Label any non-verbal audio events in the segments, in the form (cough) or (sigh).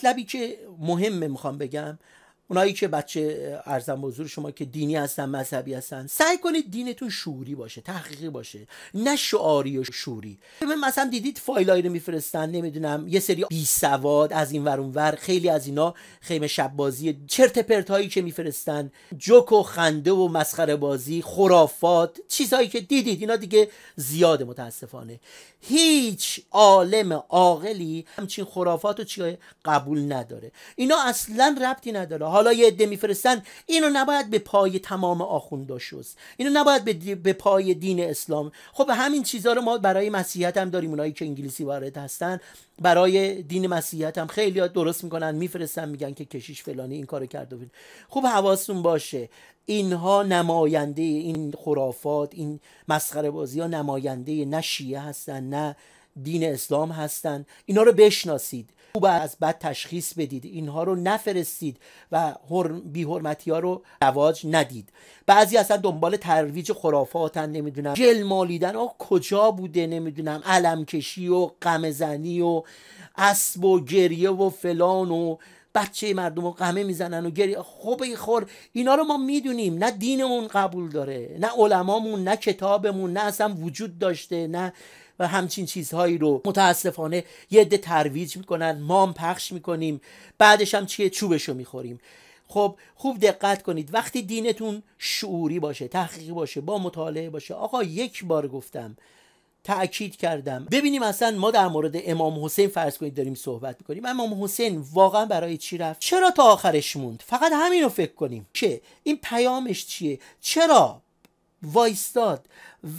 مطلبی که مهمه میخوام بگم اونایی که بچه ارزم حضور شما که دینی هستن مذهبی هستن سعی کنید دینتون شعوری باشه تحقیقی باشه نه شعاری و شعوری مثلا دیدید فایلای رو میفرستن نمیدونم یه سری بی سواد از این ور ور خیلی از اینا خیمه شب بازی چرت پرت هایی که میفرستن جوک و خنده و مسخره بازی خرافات چیزهایی که دیدید اینا دیگه زیاد متاسفانه هیچ عالم عاقلی همچین خرافات و چیه قبول نداره اینا اصلا ربطی نداره حالا یه عده میفرستن اینو نباید به پای تمام آخوندا شست اینو نباید به, پای دین اسلام خب همین چیزها رو ما برای مسیحیت هم داریم اونایی که انگلیسی وارد هستن برای دین مسیحیت هم خیلی ها درست میکنن میفرستن میگن که کشیش فلانی این کارو کرده بود خب حواستون باشه اینها نماینده این خرافات این مسخره بازی ها نماینده نه شیعه هستن نه دین اسلام هستن اینا رو بشناسید خوب از بد تشخیص بدید اینها رو نفرستید و حرمتی ها رو رواج ندید بعضی اصلا دنبال ترویج خرافاتن نمیدونم جل مالیدن کجا بوده نمیدونم علم کشی و غمزنی و اسب و گریه و فلان و بچه مردم رو قمه میزنن و گریه خب ای خور اینا رو ما میدونیم نه دینمون قبول داره نه علمامون نه کتابمون نه اصلا وجود داشته نه و همچین چیزهایی رو متاسفانه یه عده ترویج میکنن ما هم پخش میکنیم بعدش هم چیه رو میخوریم خب خوب دقت کنید وقتی دینتون شعوری باشه تحقیقی باشه با مطالعه باشه آقا یک بار گفتم تأکید کردم ببینیم اصلا ما در مورد امام حسین فرض کنید داریم صحبت میکنیم امام حسین واقعا برای چی رفت چرا تا آخرش موند فقط همین رو فکر کنیم که این پیامش چیه چرا وایستاد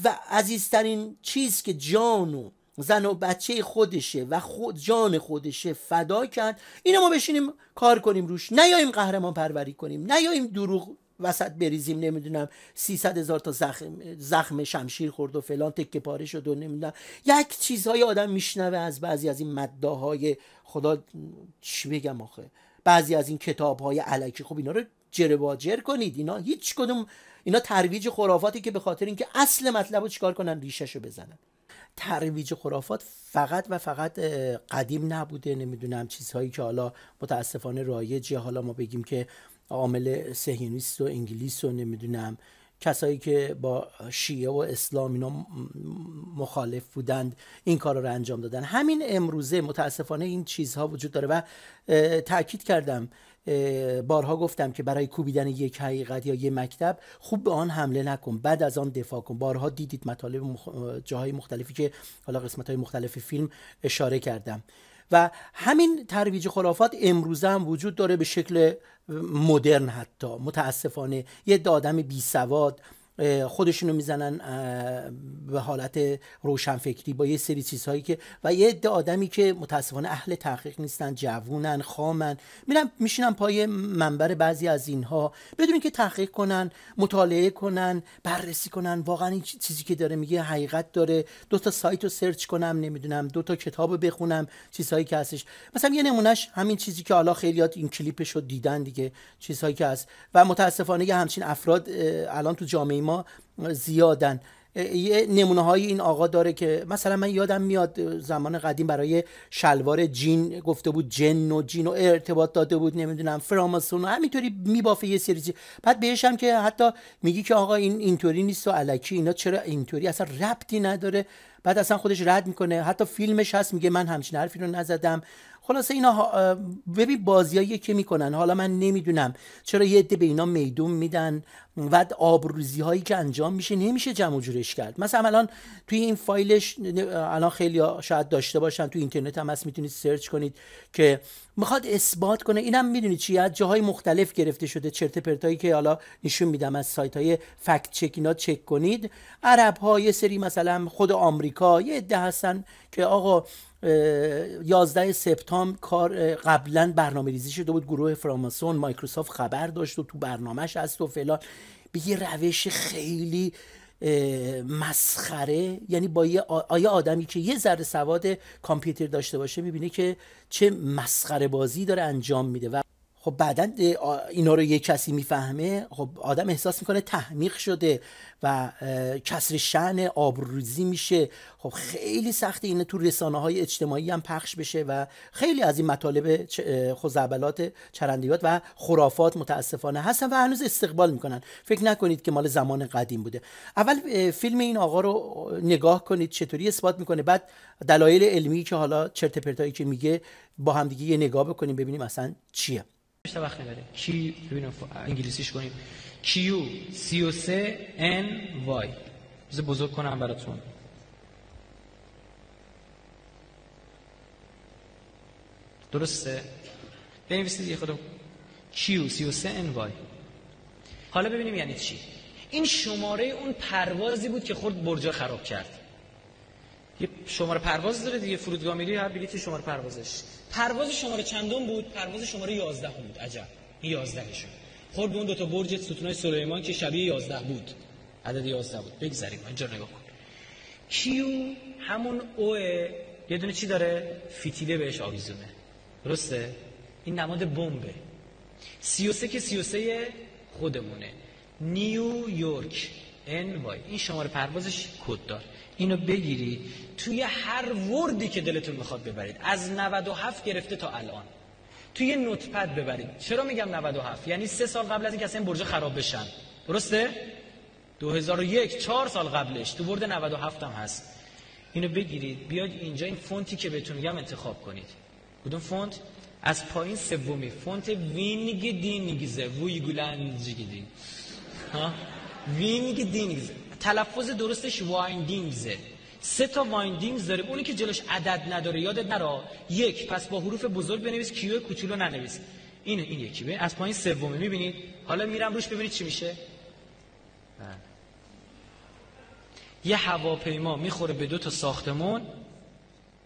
و عزیزترین چیز که جان و زن و بچه خودشه و خود جان خودشه فدا کرد اینو ما بشینیم کار کنیم روش نیاییم قهرمان پروری کنیم نیاییم دروغ وسط بریزیم نمیدونم 300 هزار تا زخم, زخم شمشیر خورد و فلان تک پاره شد و نمیدونم یک چیزهای آدم میشنوه از بعضی از این مدداهای خدا چی بگم آخه بعضی از این کتاب های علکی خب اینا رو جر کنید اینا هیچ کدوم اینا ترویج خرافاتی که به خاطر اینکه اصل مطلب رو چیکار کنن ریشهشو بزنن ترویج خرافات فقط و فقط قدیم نبوده نمیدونم چیزهایی که حالا متاسفانه رایجه حالا ما بگیم که عامل سهیونیست و انگلیس و نمیدونم کسایی که با شیعه و اسلام اینا مخالف بودند این کار رو انجام دادن همین امروزه متاسفانه این چیزها وجود داره و تاکید کردم بارها گفتم که برای کوبیدن یک حقیقت یا یک مکتب خوب به آن حمله نکن بعد از آن دفاع کن بارها دیدید مطالب مخ... جاهای مختلفی که حالا قسمت های مختلف فیلم اشاره کردم و همین ترویج خرافات امروزه هم وجود داره به شکل مدرن حتی متاسفانه یه آدم بی سواد خودشون رو میزنن به حالت روشنفکری با یه سری چیزهایی که و یه عده آدمی که متاسفانه اهل تحقیق نیستن جوونن خامن میرن میشینن پای منبر بعضی از اینها بدون که تحقیق کنن مطالعه کنن بررسی کنن واقعا این چیزی که داره میگه حقیقت داره دو تا سایت رو سرچ کنم نمیدونم دو تا کتاب بخونم چیزهایی که هستش مثلا یه نمونهش همین چیزی که حالا خیلیات این کلیپش رو دیدن دیگه چیزهایی که هست و متاسفانه یه همچین افراد الان تو جامعه ما زیادن یه نمونه های این آقا داره که مثلا من یادم میاد زمان قدیم برای شلوار جین گفته بود جن و جین و ارتباط داده بود نمیدونم فراماسون و همینطوری میبافه یه سری چیز بعد بهش هم که حتی میگی که آقا این اینطوری نیست و علکی اینا چرا اینطوری اصلا ربطی نداره بعد اصلا خودش رد میکنه حتی فیلمش هست میگه من همچین حرفی رو نزدم خلاصه اینا ببین بازیایی که میکنن حالا من نمیدونم چرا یه عده به اینا میدون میدن و آبروزی هایی که انجام میشه نمیشه جمع جورش کرد مثلا الان توی این فایلش الان خیلی شاید داشته باشن توی اینترنت هم هست میتونید سرچ کنید که میخواد اثبات کنه اینم میدونید چی از جاهای مختلف گرفته شده چرت پرتایی که حالا نشون میدم از سایت های فکت چک اینا چک کنید عرب ها سری مثلا خود آمریکا یه عده هستن که آقا 11 سپتامبر کار قبلا برنامه ریزی شده بود گروه فراماسون مایکروسافت خبر داشت و تو برنامهش هست و فلان به یه روش خیلی مسخره یعنی با یه آیا آدمی که یه ذره سواد کامپیوتر داشته باشه میبینه که چه مسخره بازی داره انجام میده و خب بعدا اینا رو یه کسی میفهمه خب آدم احساس میکنه تحمیق شده و کسر شعن آبروزی میشه خب خیلی سخته اینه تو رسانه های اجتماعی هم پخش بشه و خیلی از این مطالب خوزعبلات چرندیات و خرافات متاسفانه هستن و هنوز استقبال میکنن فکر نکنید که مال زمان قدیم بوده اول فیلم این آقا رو نگاه کنید چطوری اثبات میکنه بعد دلایل علمی که حالا چرت پرتایی که میگه با همدیگه یه نگاه بکنیم ببینیم اصلا چیه بیشتر وقت نبریم کی ببینم خب، انگلیسیش کنیم Q C N Y بذار بزرگ کنم براتون درسته بنویسید یه خودم Q C N Y حالا ببینیم یعنی چی این شماره اون پروازی بود که خود برجا خراب کرد یه شماره پرواز داره دیگه فرودگاه میری هر بلیتی شماره پروازش پرواز شماره چندم بود پرواز شماره 11 بود عجب 11 شد خورد به اون دو تا برج ستونای سلیمان که شبیه 11 بود عدد 11 بود بگذریم اینجا نگاه کن کیو همون او یه دونه چی داره فتیله بهش آویزونه درسته این نماد بمبه 33 که 33 خودمونه نیویورک وای این شماره پروازش کد دار اینو بگیری توی هر وردی که دلتون میخواد ببرید از 97 گرفته تا الان توی نوتپد ببرید چرا میگم 97 یعنی سه سال قبل از اینکه اصلا این برج خراب بشن درسته 2001 4 سال قبلش تو ورد 97 هم هست اینو بگیرید بیاید اینجا این فونتی که بهتون میگم انتخاب کنید کدوم فونت از پایین سومی فونت وینگ دینگزه دی ها وینگ دینگز تلفظ درستش وایندینگز سه تا وایندینگز داره اونی که جلوش عدد نداره یادت نرا یک پس با حروف بزرگ بنویس کیو کوچولو ننویس این این یکی ببین از پایین سومه میبینید حالا میرم روش ببینید چی میشه بله. یه هواپیما میخوره به دو تا ساختمون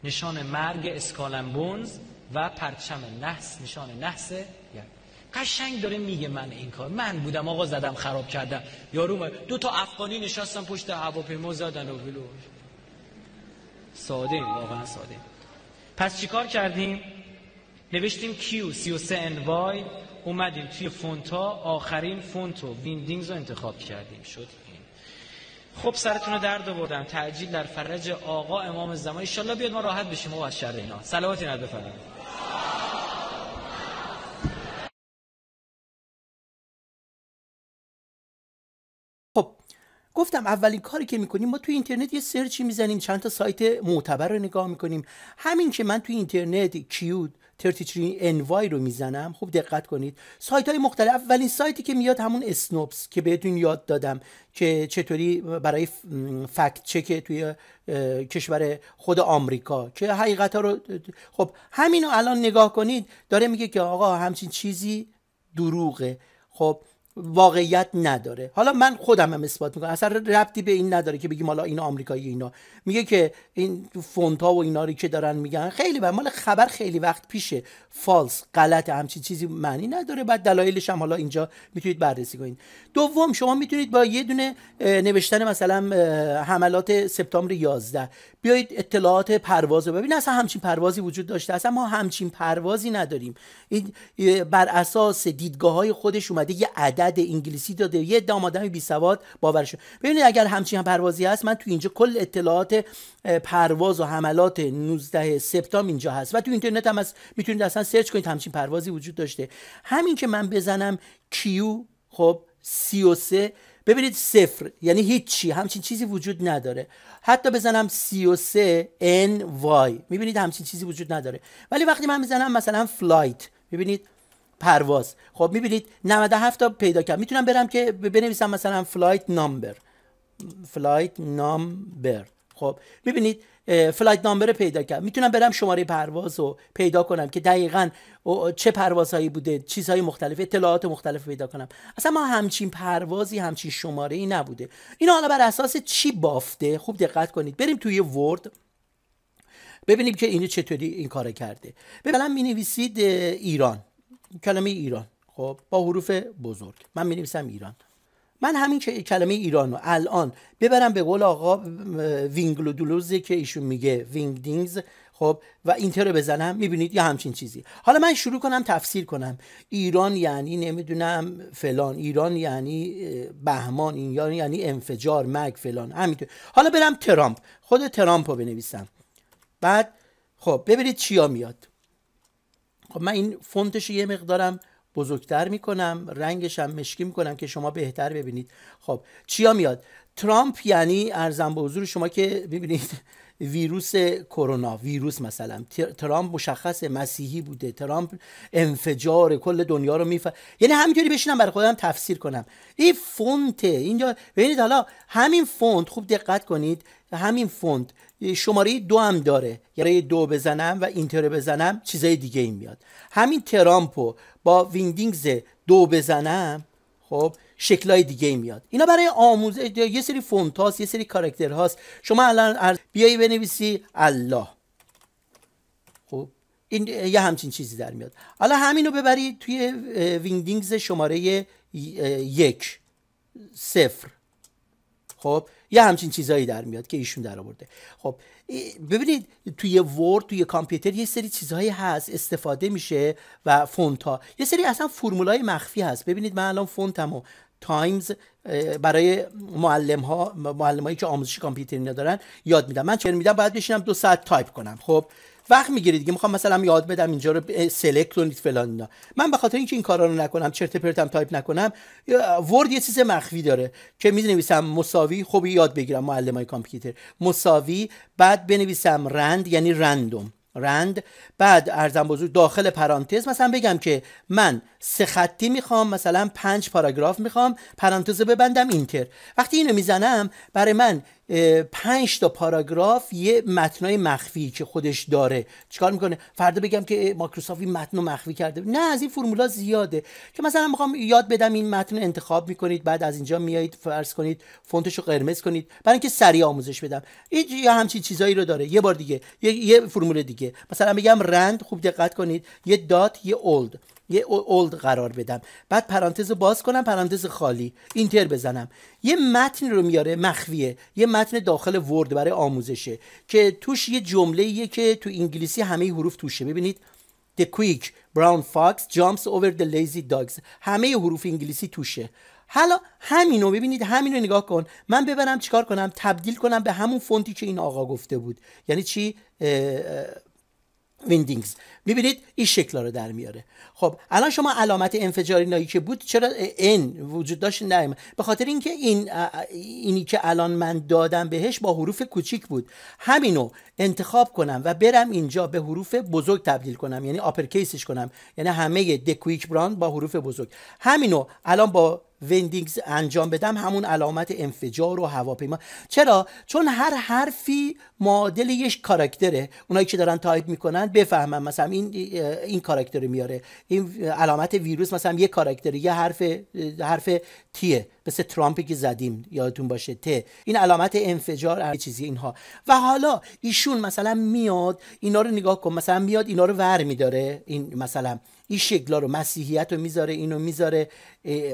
نشان مرگ اسکالنبونز و پرچم نحس نشان نحس قشنگ داره میگه من این کار من بودم آقا زدم خراب کردم یارو دو تا افغانی نشستم پشت هواپیما زدن و بلو ساده واقعا ساده پس چیکار کردیم نوشتیم Q 33 وای اومدیم توی فونتا آخرین فونت و ویندینگز رو انتخاب کردیم شد این خب سرتون رو درد آوردم تعجیل در فرج آقا امام زمان ان بیاد ما راحت بشیم و از شر اینا صلواتی بفرمایید گفتم اولین کاری که میکنیم ما توی اینترنت یه سرچی میزنیم چند تا سایت معتبر رو نگاه میکنیم همین که من توی اینترنت کیود 33 انوای رو میزنم خوب دقت کنید سایت های مختلف اولین سایتی که میاد همون اسنوبس که بهتون یاد دادم که چطوری برای فکت چک توی کشور خود آمریکا که حقیقت ها رو خب همینو الان نگاه کنید داره میگه که آقا همچین چیزی دروغه خب واقعیت نداره حالا من خودم هم اثبات میکنم اصلا ربطی به این نداره که بگیم حالا این آمریکایی اینا میگه که این فونتا و اینا رو که دارن میگن خیلی به مال خبر خیلی وقت پیشه فالس غلط همچین چیزی معنی نداره بعد دلایلش هم حالا اینجا میتونید بررسی کنید دوم شما میتونید با یه دونه نوشتن مثلا حملات سپتامبر 11 بیایید اطلاعات پرواز رو ببین اصلا همچین پروازی وجود داشته اصلا ما همچین پروازی نداریم این بر اساس دیدگاه های خودش اومده یه عدد بلد انگلیسی داده یه عده آدم بی سواد باورشون ببینید اگر همچین پروازی هست من تو اینجا کل اطلاعات پرواز و حملات 19 سپتامبر اینجا هست و تو اینترنت هم از میتونید اصلا سرچ کنید همچین پروازی وجود داشته همین که من بزنم کیو خب 33 ببینید صفر یعنی هیچی همچین چیزی وجود نداره حتی بزنم 33 NY میبینید همچین چیزی وجود نداره ولی وقتی من بزنم مثلا فلایت میبینید پرواز خب میبینید 97 تا پیدا کردم میتونم برم که بنویسم مثلا فلایت نامبر فلایت نامبر خب میبینید فلایت نامبر پیدا کرد میتونم برم شماره پرواز رو پیدا کنم که دقیقا چه پروازهایی بوده چیزهای مختلف اطلاعات مختلف پیدا کنم اصلا ما همچین پروازی همچین شماره ای نبوده اینو حالا بر اساس چی بافته خوب دقت کنید بریم توی ورد ببینیم که اینو چطوری این کار کرده مثلا می نویسید ایران کلمه ایران خب با حروف بزرگ من می ایران من همین که کلمه ایران رو الان ببرم به قول آقا وینگلودولوزی که ایشون میگه وینگدینگز خب و اینتر رو بزنم میبینید یه همچین چیزی حالا من شروع کنم تفسیر کنم ایران یعنی نمیدونم فلان ایران یعنی بهمان این یعنی انفجار مرگ فلان همینطور حالا برم ترامپ خود ترامپ رو بنویسم بعد خب ببینید چیا میاد خب من این فونتش یه مقدارم بزرگتر میکنم رنگش هم مشکی میکنم که شما بهتر ببینید خب چیا میاد ترامپ یعنی ارزم به حضور شما که ببینید ویروس کرونا ویروس مثلا ترامپ مشخص مسیحی بوده ترامپ انفجار کل دنیا رو میفه یعنی همینطوری بشینم برای خودم تفسیر کنم این فونت اینجا ببینید حالا همین فونت خوب دقت کنید همین فونت شماره دو هم داره یعنی دو بزنم و اینتر بزنم چیزای دیگه این میاد همین ترامپو با ویندینگز دو بزنم خب شکلای دیگه میاد اینا برای آموزه یه سری فونت هاست یه سری کاراکتر هاست شما الان بیایی بنویسی الله خب این یه همچین چیزی در میاد حالا همینو ببری توی ویندینگز شماره یک صفر خب یه همچین چیزایی در میاد که ایشون در آورده خب ببینید توی ورد توی کامپیوتر یه سری چیزهایی هست استفاده میشه و فونت ها یه سری اصلا فرمولای مخفی هست ببینید من الان فونتمو تایمز برای معلم ها معلم هایی که آموزش کامپیوتری ندارن یاد میدم من چه میدم باید بشینم دو ساعت تایپ کنم خب وقت میگیره دیگه میخوام مثلا یاد بدم اینجا رو سلکت کنید فلان اینا من به خاطر اینکه این کارا رو نکنم چرت پرتم تایپ نکنم ورد یه چیز مخفی داره که می نویسم مساوی خوب یاد بگیرم معلمای کامپیوتر مساوی بعد بنویسم رند یعنی رندوم رند بعد ارزم بزرگ داخل پرانتز مثلا بگم که من سه خطی میخوام مثلا پنج پاراگراف میخوام پرانتز رو ببندم اینتر وقتی اینو میزنم برای من پنج تا پاراگراف یه متنای مخفی که خودش داره چیکار میکنه فردا بگم که مایکروسافت این متن مخفی کرده نه از این فرمولا زیاده که مثلا میخوام یاد بدم این متن انتخاب میکنید بعد از اینجا میایید فرض کنید فونتش رو قرمز کنید برای اینکه سریع آموزش بدم این یا همچین چیزایی رو داره یه بار دیگه یه, یه فرمول دیگه مثلا میگم رند خوب دقت کنید یه دات یه اولد یه اولد قرار بدم بعد پرانتز رو باز کنم پرانتز خالی اینتر بزنم یه متن رو میاره مخفیه یه متن داخل ورد برای آموزشه که توش یه جمله که تو انگلیسی همه حروف توشه ببینید The quick brown fox jumps over the lazy dogs همه حروف انگلیسی توشه حالا همینو ببینید همینو نگاه کن من ببرم چیکار کنم تبدیل کنم به همون فونتی که این آقا گفته بود یعنی چی ویندینگز میبینید این رو در میاره خب الان شما علامت انفجاری اینایی که بود چرا ان وجود داشت نیم به خاطر اینکه این اینی که الان من دادم بهش با حروف کوچیک بود همینو انتخاب کنم و برم اینجا به حروف بزرگ تبدیل کنم یعنی کیسش کنم یعنی همه دکویک بران با حروف بزرگ همینو الان با وندینگز انجام بدم همون علامت انفجار و هواپیما چرا چون هر حرفی معادل یک کاراکتره اونایی که دارن تایپ میکنن بفهمم مثلا این این کاراکتر میاره این علامت ویروس مثلا یه کاراکتر یه حرف حرف تیه مثل ترامپی که زدیم یادتون باشه ت این علامت انفجار هر چیزی اینها و حالا ایشون مثلا میاد اینا رو نگاه کن مثلا میاد اینا رو ور میداره این مثلا این شکلا رو مسیحیت رو میذاره اینو میذاره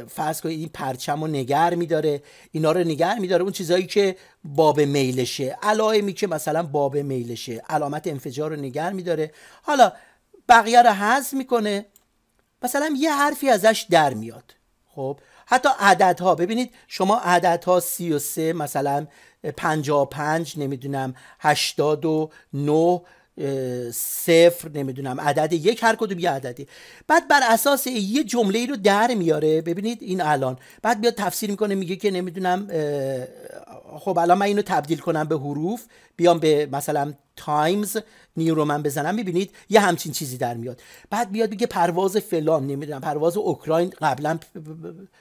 فرض کنید این پرچم رو نگر میداره اینا رو نگر میداره اون چیزایی که باب میلشه علائمی که مثلا باب میلشه علامت انفجار رو نگر میداره حالا بقیه رو حذف میکنه مثلا یه حرفی ازش در میاد خب حتی عددها ببینید شما عددها 33 مثلا 55 نمیدونم 9 صفر نمیدونم عدد یک هر کدوم یه عددی بعد بر اساس یه جمله ای رو در میاره ببینید این الان بعد بیا تفسیر میکنه میگه که نمیدونم خب الان من اینو تبدیل کنم به حروف بیام به مثلا تایمز نیو رو من بزنم میبینید یه همچین چیزی در میاد بعد بیاد بگه پرواز فلان نمیدونم پرواز اوکراین قبلا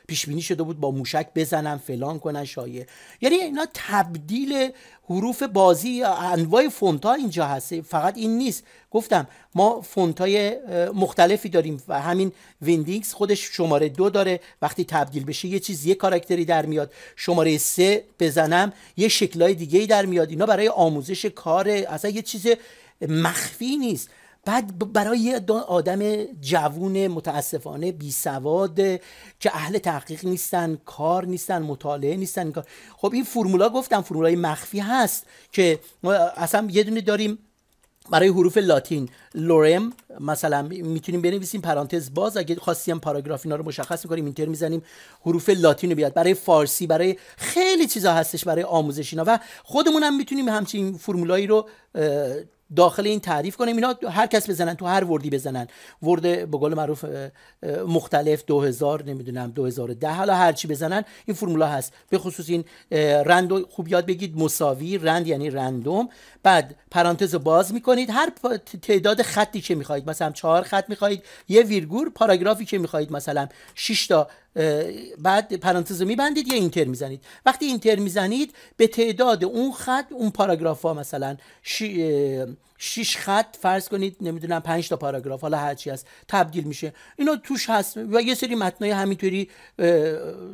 پیش بینی شده بود با موشک بزنم فلان کنن شایه یعنی اینا تبدیل حروف بازی انواع فونت ها اینجا هست فقط این نیست گفتم ما فونت های مختلفی داریم و همین ویندیکس خودش شماره دو داره وقتی تبدیل بشه یه چیز یه کارکتری در میاد شماره سه بزنم یه های دیگه در میاد اینا برای آموزش کار اصلا یه چیز مخفی نیست بعد برای یه آدم جوون متاسفانه بی سواد که اهل تحقیق نیستن کار نیستن مطالعه نیستن خب این فرمولا گفتم فرمولای مخفی هست که اصلا یه دونه داریم برای حروف لاتین لورم مثلا میتونیم بنویسیم پرانتز باز اگه خواستیم پاراگراف اینا رو مشخص میکنیم اینتر میزنیم حروف لاتین رو بیاد برای فارسی برای خیلی چیزا هستش برای آموزش اینا و خودمون هم میتونیم همچین فرمولایی رو داخل این تعریف کنیم اینا هر کس بزنن تو هر وردی بزنن ورد به قول معروف مختلف 2000 نمیدونم 2010 حالا هر چی بزنن این فرمولا هست به خصوص این رند خوب یاد بگید مساوی رند یعنی رندوم بعد پرانتز باز میکنید هر تعداد خطی که میخواهید مثلا چهار خط میخواهید یه ویرگور پاراگرافی که میخواهید مثلا 6 تا بعد پرانتز رو میبندید یا اینتر میزنید وقتی اینتر میزنید به تعداد اون خط اون پاراگراف ها مثلا شیش خط فرض کنید نمیدونم پنج تا پاراگراف حالا هرچی هست تبدیل میشه اینا توش هست و یه سری متنای همینطوری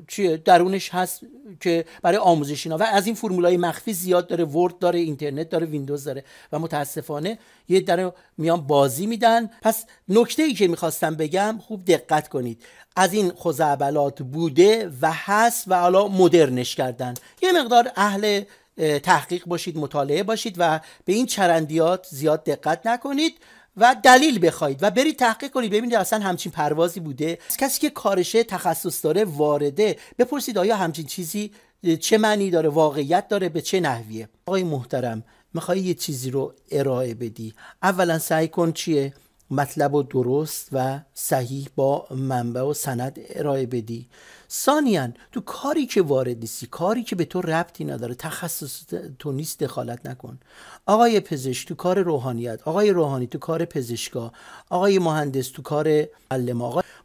چیه درونش هست که برای آموزش اینا و از این فرمولای مخفی زیاد داره ورد داره اینترنت داره ویندوز داره و متاسفانه یه در میان بازی میدن پس نکته ای که میخواستم بگم خوب دقت کنید از این خزعبلات بوده و هست و حالا مدرنش کردن یه مقدار اهل تحقیق باشید مطالعه باشید و به این چرندیات زیاد دقت نکنید و دلیل بخواید و برید تحقیق کنید ببینید اصلا همچین پروازی بوده از کسی که کارشه تخصص داره وارده بپرسید آیا همچین چیزی چه معنی داره واقعیت داره به چه نحویه آقای محترم میخوای یه چیزی رو ارائه بدی اولا سعی کن چیه مطلب و درست و صحیح با منبع و سند ارائه بدی سانیان تو کاری که وارد نیستی کاری که به تو ربطی نداره تخصص تو نیست دخالت نکن آقای پزشک تو کار روحانیت آقای روحانی تو کار پزشکا آقای مهندس تو کار علم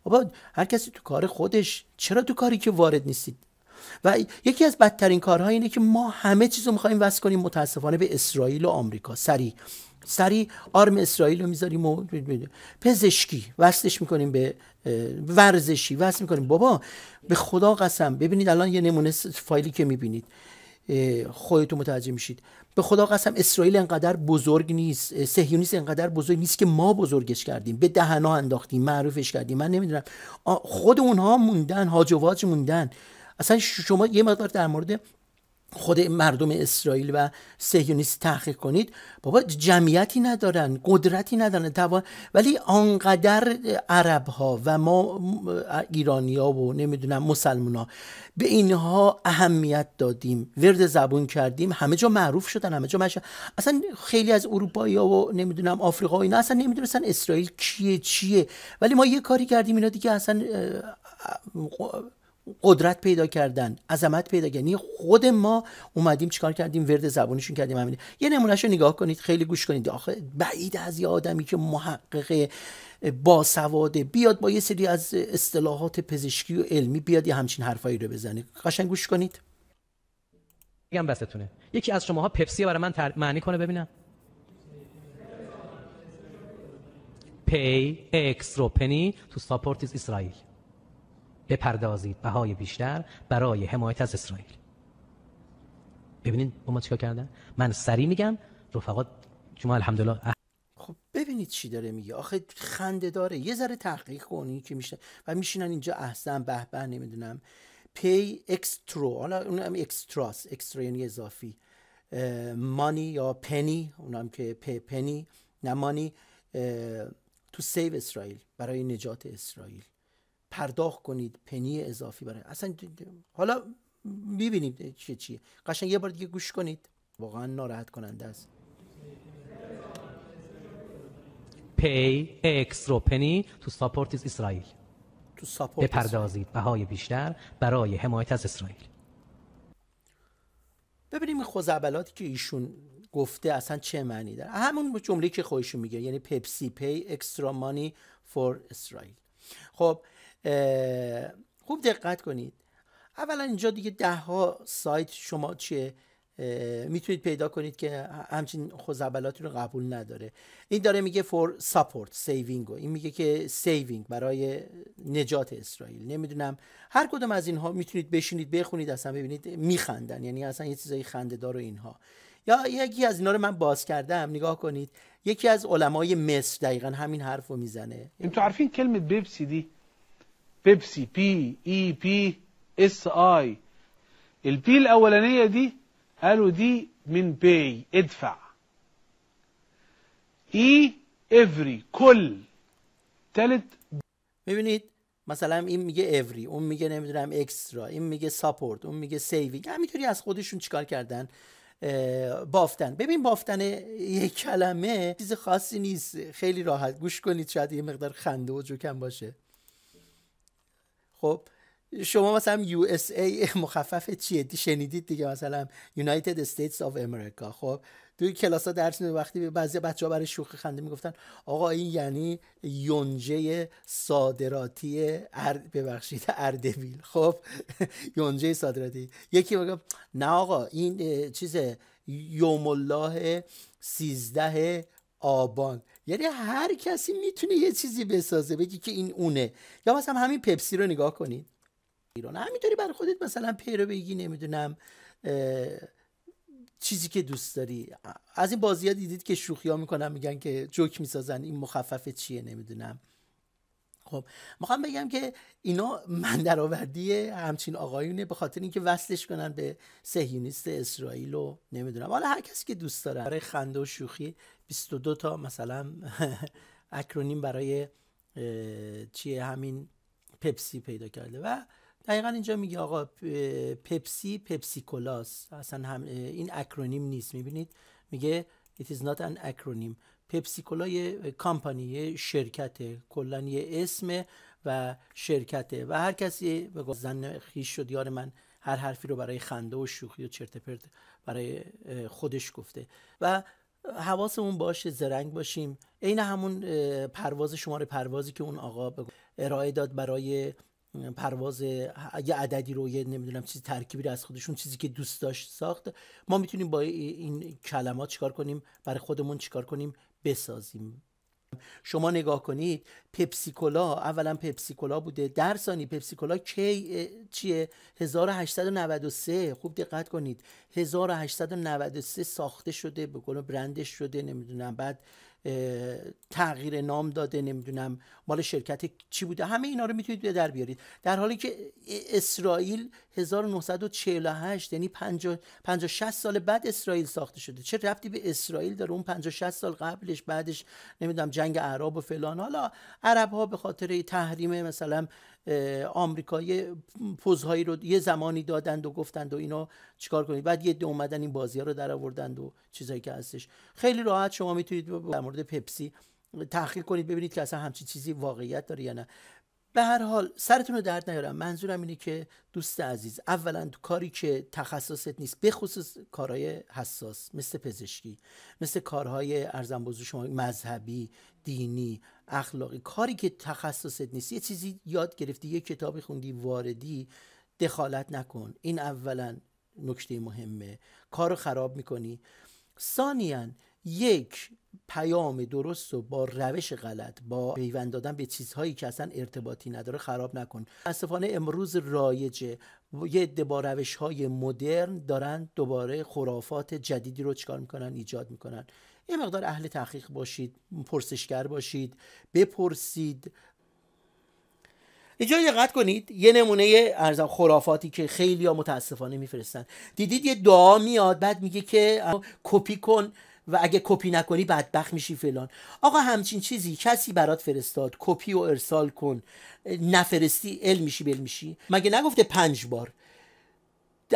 بابا هر کسی تو کار خودش چرا تو کاری که وارد نیستید و یکی از بدترین کارها اینه که ما همه چیز رو میخوایم وصل کنیم متاسفانه به اسرائیل و آمریکا سریع سری آرم اسرائیل رو میذاریم و پزشکی وصلش میکنیم به ورزشی وصل میکنیم بابا به خدا قسم ببینید الان یه نمونه فایلی که میبینید خودتون متوجه میشید به خدا قسم اسرائیل انقدر بزرگ نیست سهیونیست انقدر بزرگ نیست که ما بزرگش کردیم به دهنا انداختیم معروفش کردیم من نمیدونم خود اونها موندن هاجواج موندن اصلا شما یه مقدار در مورد خود مردم اسرائیل و سهیونیست تحقیق کنید بابا جمعیتی ندارن قدرتی ندارن توان ولی آنقدر عرب ها و ما ایرانی ها و نمیدونم مسلمان ها به اینها اهمیت دادیم ورد زبون کردیم همه جا معروف شدن همه جا اصلا خیلی از اروپایی ها و نمیدونم آفریقا اینا اصلا نمیدونستن اسرائیل کیه چیه ولی ما یه کاری کردیم اینا دیگه اصلا قدرت پیدا کردن عظمت پیدا کردن یعنی خود ما اومدیم چیکار کردیم ورد زبونشون کردیم همین یه نمونهشو نگاه کنید خیلی گوش کنید آخه بعید از یه آدمی که محقق باسواده بیاد با یه سری از اصطلاحات پزشکی و علمی بیاد یه همچین حرفایی رو بزنه قشنگ گوش کنید میگم بستونه یکی از شماها پپسی برای من معنی کنه ببینم پی اکس e تو ساپورت اسرائیل بپردازید بهای بیشتر برای حمایت از اسرائیل ببینید با ما چیکار کردن من سری میگم رفقا شما الحمدلله خب ببینید چی داره میگه آخه خنده داره یه ذره تحقیق کنی که میشه و میشینن اینجا احسن به به نمیدونم پی اکسترو حالا اون هم اکستراس اکسترا یعنی اضافی مانی یا پنی اون هم که پی پنی نه مانی تو سیو اسرائیل برای نجات اسرائیل پرداخت کنید پنی اضافی برای اصلا حالا ببینیم چیه چیه قشنگ یه بار دیگه گوش کنید واقعا ناراحت کننده است پی extra پنی تو از اسرائیل تو ساپورت بپردازید بیشتر برای حمایت از اسرائیل ببینیم این خزعبلاتی که ایشون گفته اصلا چه معنی داره همون جمله که خودشون میگه یعنی پپسی پی اکسترا مانی فور اسرائیل خب خوب دقت کنید اولا اینجا دیگه ده ها سایت شما چیه میتونید پیدا کنید که همچین خزعبلاتی رو قبول نداره این داره میگه فور ساپورت سیوینگ این میگه که سیوینگ برای نجات اسرائیل نمیدونم هر کدوم از اینها میتونید بشینید بخونید اصلا ببینید میخندن یعنی اصلا یه چیزای خندهدار و اینها یا یکی از اینا رو من باز کردم نگاه کنید یکی از علمای مصر دقیقا همین حرف رو میزنه تو عارفین کلمه بيبسي بي اي بي اس اي البي الاولانية دي قالوا دي من باي ادفع اي افري کل تالت میبینید مثلا این میگه اوری اون میگه نمیدونم اکسترا این میگه ساپورت اون میگه سیوینگ همینطوری از خودشون چیکار کردن بافتن ببین بافتن یک کلمه چیز خاصی نیست خیلی راحت گوش کنید شاید یه مقدار خنده و جوکم باشه خب شما مثلا یو اس ای مخفف چیه شنیدید دیگه مثلا یونایتد استیتس آف امریکا خب توی کلاس ها درس وقتی به بعضی بچه ها برای شوخی خنده میگفتن آقا این یعنی یونجه صادراتی ارد ببخشید (laughs) اردبیل خب (laughs) یونجه صادراتی یکی میگه نه آقا این چیز یوم الله 13 آبان یعنی هر کسی میتونه یه چیزی بسازه بگی که این اونه یا مثلا همین پپسی رو نگاه کنید ایران همینطوری بر خودت مثلا پیرو بگی نمیدونم چیزی که دوست داری از این بازی ها دیدید که شوخی ها میکنن میگن که جوک میسازن این مخفف چیه نمیدونم خب میخوام بگم که اینا من درآوردی همچین آقایونه به خاطر اینکه وصلش کنن به سهیونیست اسرائیل و نمیدونم حالا هر کسی که دوست داره برای خنده و شوخی 22 تا مثلا (laughs) اکرونیم برای چیه همین پپسی پیدا کرده و دقیقا اینجا میگه آقا پپسی پپسی کلاس اصلا هم این اکرونیم نیست میبینید میگه it is not an acronym پپسیکولا یه کامپانی یه شرکت کلا یه اسم و شرکته و هر کسی به زن خیش شد یار من هر حرفی رو برای خنده و شوخی و چرت پرت برای خودش گفته و حواسمون باشه زرنگ باشیم عین همون پرواز شماره پروازی که اون آقا ارائه داد برای پرواز یه عددی رو یه نمیدونم چیز ترکیبی رو از خودشون چیزی که دوست داشت ساخت ما میتونیم با این کلمات چیکار کنیم برای خودمون چیکار کنیم بسازیم شما نگاه کنید پپسیکولا اولا پپسیکولا بوده در ثانی پپسیکولا کی چیه 1893 خوب دقت کنید 1893 ساخته شده به قول برندش شده نمیدونم بعد تغییر نام داده نمیدونم مال شرکت چی بوده همه اینا رو میتونید در بیارید در حالی که اسرائیل 1948 یعنی 50 50 60 سال بعد اسرائیل ساخته شده چه رفتی به اسرائیل داره اون 50 60 سال قبلش بعدش نمیدونم جنگ عرب و فلان حالا عرب ها به خاطر تحریم مثلا آمریکایی پوزهایی رو یه زمانی دادند و گفتند و اینا چیکار کنید بعد یه اومدن این بازی ها رو درآوردند و چیزایی که هستش خیلی راحت شما میتونید در مورد پپسی تحقیق کنید ببینید که اصلا همچین چیزی واقعیت داره یا نه به هر حال سرتون رو درد نیارم منظورم اینه که دوست عزیز اولا تو کاری که تخصصت نیست بخصوص کارهای حساس مثل پزشکی مثل کارهای ارزن شما مذهبی دینی اخلاقی کاری که تخصصت نیست یه چیزی یاد گرفتی یه کتابی خوندی واردی دخالت نکن این اولا نکته مهمه رو خراب میکنی ثانیا یک پیام درست رو با روش غلط با پیوند دادن به چیزهایی که اصلا ارتباطی نداره خراب نکن اصفانه امروز رایجه یه عده با روش های مدرن دارن دوباره خرافات جدیدی رو چکار میکنن ایجاد میکنن یه مقدار اهل تحقیق باشید پرسشگر باشید بپرسید یه دقت کنید یه نمونه ارزم خرافاتی که خیلی ها متاسفانه میفرستن دیدید یه دعا میاد بعد میگه که کپی کن و اگه کپی نکنی بدبخت میشی فلان آقا همچین چیزی کسی برات فرستاد کپی و ارسال کن نفرستی ال میشی بل میشی مگه نگفته پنج بار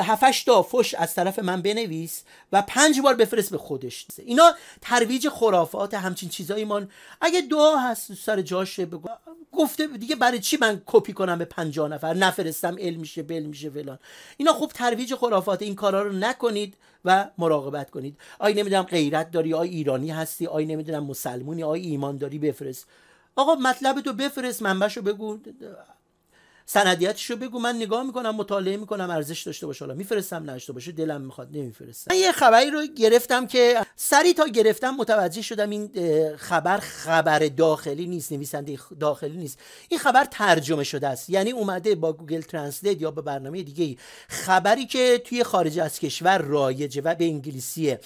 هفتش تا فش از طرف من بنویس و پنج بار بفرست به خودش اینا ترویج خرافات همچین چیزایی من اگه دعا هست سر جاشه بگو گفته دیگه برای چی من کپی کنم به 50 نفر نفرستم علم میشه بل میشه فلان اینا خوب ترویج خرافات این کارا رو نکنید و مراقبت کنید آی نمیدونم غیرت داری آی ایرانی هستی آی نمیدونم مسلمونی آی ایمان داری بفرست آقا مطلب تو بفرست منبعشو بگو سندیتش رو بگو من نگاه میکنم مطالعه میکنم ارزش داشته باشه حالا میفرستم نشته باشه دلم میخواد نمیفرستم من یه خبری رو گرفتم که سری تا گرفتم متوجه شدم این خبر خبر داخلی نیست نویسنده داخلی نیست این خبر ترجمه شده است یعنی اومده با گوگل ترنسلیت یا به برنامه دیگه ای خبری که توی خارج از کشور رایجه و به انگلیسیه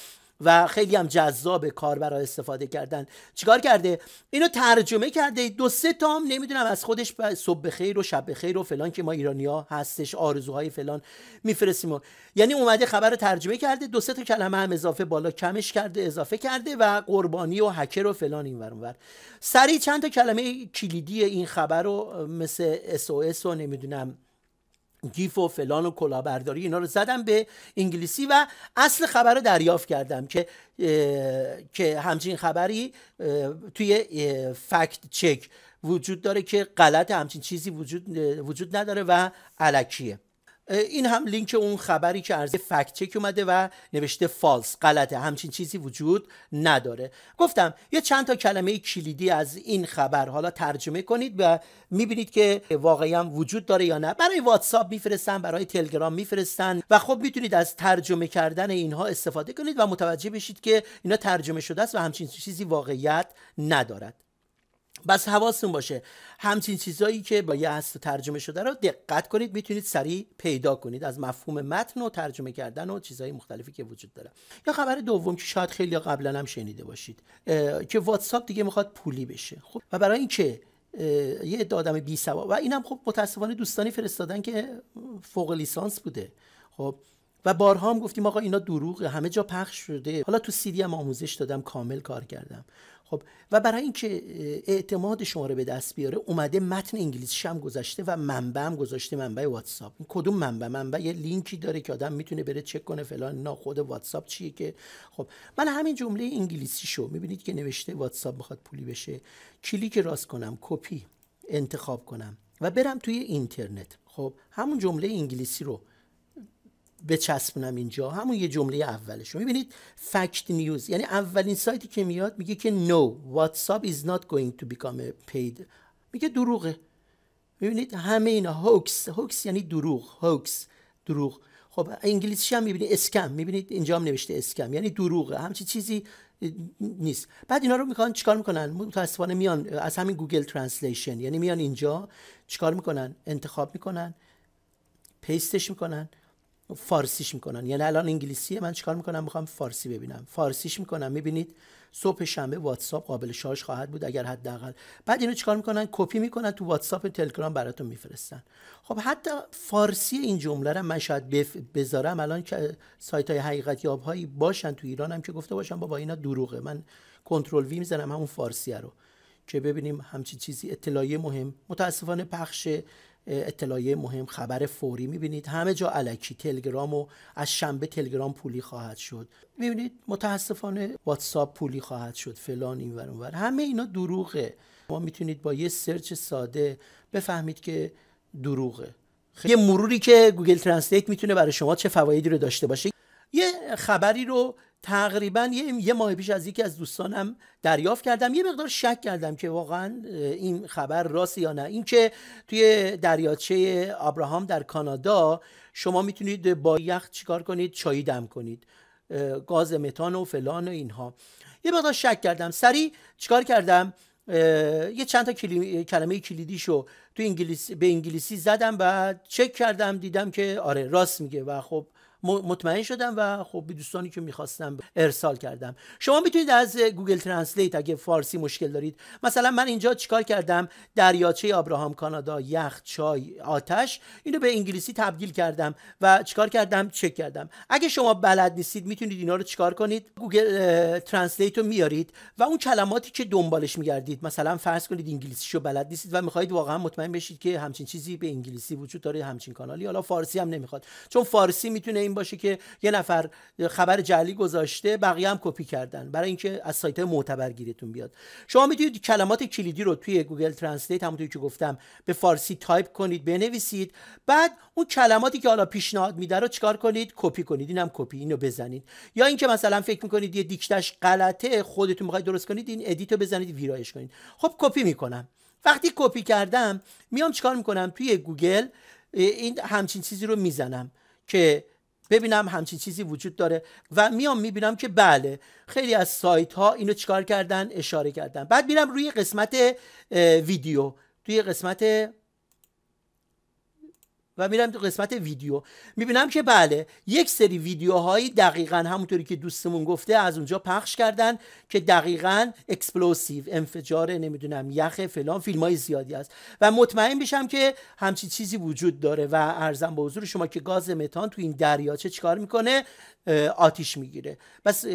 و خیلی هم جذاب کار برای استفاده کردن چیکار کرده اینو ترجمه کرده دو سه تا هم نمیدونم از خودش صبح بخیر و شب بخیر و فلان که ما ایرانی ها هستش آرزوهای فلان میفرستیم یعنی اومده خبر رو ترجمه کرده دو سه تا کلمه هم اضافه بالا کمش کرده اضافه کرده و قربانی و هکر و فلان اینور اونور سریع چند تا کلمه کلیدی این خبر رو مثل اس و نمیدونم گیف و فلان و کلاهبرداری اینا رو زدم به انگلیسی و اصل خبر رو دریافت کردم که که همچین خبری توی فکت چک وجود داره که غلط همچین چیزی وجود وجود نداره و علکیه این هم لینک اون خبری که ارزی فکت چک اومده و نوشته فالس غلطه همچین چیزی وجود نداره گفتم یه چند تا کلمه کلیدی از این خبر حالا ترجمه کنید و میبینید که واقعا وجود داره یا نه برای واتساپ میفرستن برای تلگرام میفرستن و خب میتونید از ترجمه کردن اینها استفاده کنید و متوجه بشید که اینا ترجمه شده است و همچین چیزی واقعیت ندارد بس حواستون باشه همچین چیزهایی که با اصل ترجمه شده رو دقت کنید میتونید سریع پیدا کنید از مفهوم متن و ترجمه کردن و چیزهای مختلفی که وجود داره یا خبر دوم که شاید خیلی قبلا هم شنیده باشید که واتساپ دیگه میخواد پولی بشه خب و برای اینکه یه عده آدم بی سوا و اینم خب متاسفانه دوستانی فرستادن که فوق لیسانس بوده خب و بارها هم گفتیم آقا اینا دروغه همه جا پخش شده حالا تو سیدی هم آموزش دادم کامل کار کردم خب و برای اینکه اعتماد شما رو به دست بیاره اومده متن انگلیسی هم گذاشته و منبع هم گذاشته منبع واتساپ این کدوم منبع منبع یه لینکی داره که آدم میتونه بره چک کنه فلان نه خود واتساپ چیه که خب من همین جمله انگلیسی شو میبینید که نوشته واتساپ میخواد پولی بشه کلیک راست کنم کپی انتخاب کنم و برم توی اینترنت خب همون جمله انگلیسی رو به بچسبونم اینجا همون یه جمله اولش میبینید فکت نیوز یعنی اولین سایتی که میاد میگه که نو واتساب از نات گوینگ تو بیکام پید میگه دروغه میبینید همه اینا هوکس هوکس یعنی دروغ هوکس دروغ خب انگلیسی هم میبینید اسکم میبینید اینجا هم نوشته اسکم یعنی دروغه همچی چیزی نیست بعد اینا رو میخوان چیکار میکنن متاسفانه میان از همین گوگل ترنسلیشن یعنی میان اینجا چیکار میکنن انتخاب میکنن پیستش میکنن فارسیش میکنن یعنی الان انگلیسیه من چیکار میکنم میخوام فارسی ببینم فارسیش میکنم میبینید صبح شنبه واتساپ قابل شارژ خواهد بود اگر حداقل بعد اینو چیکار میکنن کپی میکنن تو واتساپ تلگرام براتون میفرستن خب حتی فارسی این جمله رو من شاید بف... بذارم الان که سایت های حقیقت یاب هایی باشن تو ایران هم که گفته باشن بابا اینا دروغه من کنترل وی میزنم همون فارسی رو که ببینیم همچی چیزی اطلاعی مهم متاسفانه پخش اطلاعی مهم خبر فوری میبینید همه جا علکی تلگرام و از شنبه تلگرام پولی خواهد شد میبینید متاسفانه واتساپ پولی خواهد شد فلان اینور اونور همه اینا دروغه ما میتونید با یه سرچ ساده بفهمید که دروغه یه مروری که گوگل ترنسلیت میتونه برای شما چه فوایدی رو داشته باشه یه خبری رو تقریبا یه, یه ماه پیش از یکی از دوستانم دریافت کردم یه مقدار شک کردم که واقعا این خبر راست یا نه اینکه توی دریاچه ابراهام در کانادا شما میتونید با یخ چیکار کنید چایی دم کنید گاز متان و فلان و اینها یه مقدار شک کردم سریع چیکار کردم یه چند تا کلی... کلمه کلیدیشو تو انگلیسی به انگلیسی زدم و چک کردم دیدم که آره راست میگه و خب مطمئن شدم و خب به دوستانی که میخواستم ارسال کردم شما میتونید از گوگل ترنسلیت اگه فارسی مشکل دارید مثلا من اینجا چیکار کردم دریاچه ابراهام کانادا یخ چای آتش اینو به انگلیسی تبدیل کردم و چیکار کردم چک کردم اگه شما بلد نیستید میتونید اینا رو چیکار کنید گوگل ترنسلیت رو میارید و اون کلماتی که دنبالش میگردید مثلا فرض کنید انگلیسی شو بلد نیستید و میخواهید واقعا مطمئن بشید که همچین چیزی به انگلیسی وجود داره همچین کانالی حالا فارسی هم نمیخواد چون فارسی میتونه این باشه که یه نفر خبر جعلی گذاشته بقیه هم کپی کردن برای اینکه از سایت معتبر گیرتون بیاد شما میتونید کلمات کلیدی رو توی گوگل ترنسلیت همونطوری که گفتم به فارسی تایپ کنید بنویسید بعد اون کلماتی که حالا پیشنهاد میده رو چکار کنید کپی کنید اینم کپی اینو بزنید یا اینکه مثلا فکر میکنید یه دیکتش غلطه خودتون میخواید درست کنید این ادیتو بزنید ویرایش کنید خب کپی میکنم وقتی کپی کردم میام چکار میکنم توی گوگل این همچین چیزی رو میزنم که ببینم همچین چیزی وجود داره و میام میبینم که بله خیلی از سایت ها اینو چیکار کردن اشاره کردن بعد میرم روی قسمت ویدیو توی قسمت و میرم تو قسمت ویدیو میبینم که بله یک سری ویدیوهایی دقیقا همونطوری که دوستمون گفته از اونجا پخش کردن که دقیقا اکسپلوسیو انفجار نمیدونم یخ فلان فیلم های زیادی است و مطمئن میشم که همچی چیزی وجود داره و ارزم به حضور شما که گاز متان تو این دریاچه چیکار میکنه آتیش میگیره بس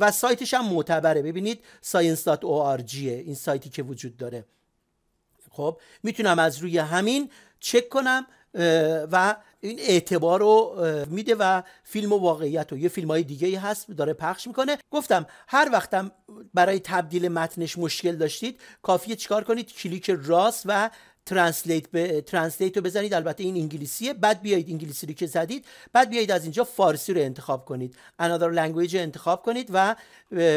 و سایتش هم معتبره ببینید science.org این سایتی که وجود داره خب میتونم از روی همین چک کنم و این اعتبار رو میده و فیلم و واقعیت و یه فیلم های دیگه هست داره پخش میکنه گفتم هر وقتم برای تبدیل متنش مشکل داشتید کافیه چیکار کنید کلیک راست و ترنسلیت به ترنسلیت رو بزنید البته این انگلیسیه بعد بیایید انگلیسی رو که زدید بعد بیایید از اینجا فارسی رو انتخاب کنید انادر لنگویج رو انتخاب کنید و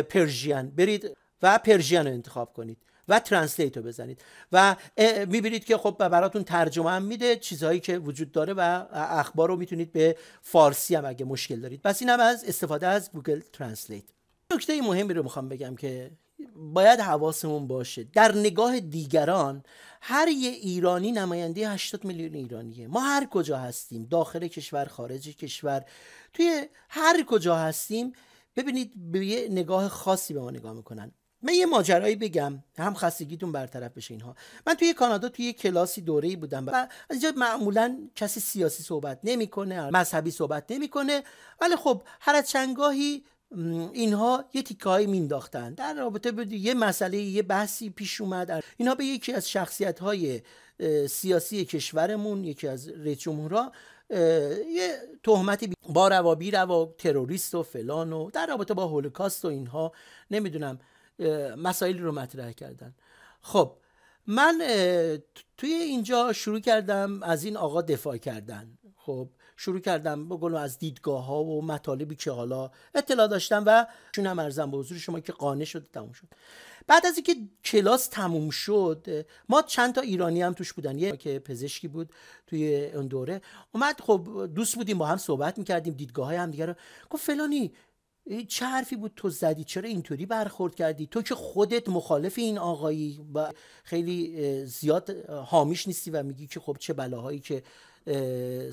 پرژیان برید و پرژیان رو انتخاب کنید و ترنسلیت رو بزنید و میبینید که خب براتون ترجمه هم میده چیزهایی که وجود داره و اخبار رو میتونید به فارسی هم اگه مشکل دارید پس این هم از استفاده از گوگل ترنسلیت نکته مهمی رو میخوام بگم که باید حواسمون باشه در نگاه دیگران هر یه ایرانی نماینده 80 میلیون ایرانیه ما هر کجا هستیم داخل کشور خارج کشور توی هر کجا هستیم ببینید به یه نگاه خاصی به ما نگاه میکنن من یه ماجرایی بگم هم خستگیتون برطرف بشه اینها من توی کانادا توی یه کلاسی دوره‌ای بودم و از اینجا معمولا کسی سیاسی صحبت نمیکنه مذهبی صحبت نمیکنه ولی خب هر اینها یه تیکه مینداختن در رابطه به یه مسئله یه بحثی پیش اومد اینها به یکی از شخصیت های سیاسی کشورمون یکی از رئیس یه تهمت با روا روا تروریست و فلان و در رابطه با هولوکاست و اینها نمیدونم مسائلی رو مطرح کردن خب من توی اینجا شروع کردم از این آقا دفاع کردن خب شروع کردم گلو از دیدگاه ها و مطالبی که حالا اطلاع داشتم و چون هم ارزم به حضور شما که قانع شد تموم شد بعد از اینکه کلاس تموم شد ما چند تا ایرانی هم توش بودن یه که پزشکی بود توی اون دوره اومد خب دوست بودیم با هم صحبت میکردیم دیدگاه های هم دیگر رو گفت فلانی چه حرفی بود تو زدی چرا اینطوری برخورد کردی تو که خودت مخالف این آقایی و خیلی زیاد حامیش نیستی و میگی که خب چه بلاهایی که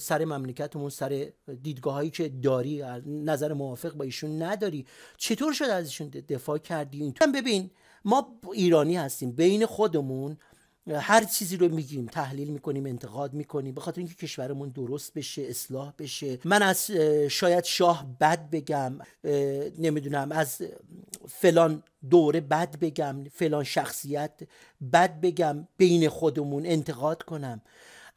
سر مملکتمون سر دیدگاهایی که داری نظر موافق با ایشون نداری چطور شد از ایشون دفاع کردی ببین ما ایرانی هستیم بین خودمون هر چیزی رو میگیم تحلیل میکنیم انتقاد میکنیم به خاطر اینکه کشورمون درست بشه اصلاح بشه من از شاید شاه بد بگم نمیدونم از فلان دوره بد بگم فلان شخصیت بد بگم بین خودمون انتقاد کنم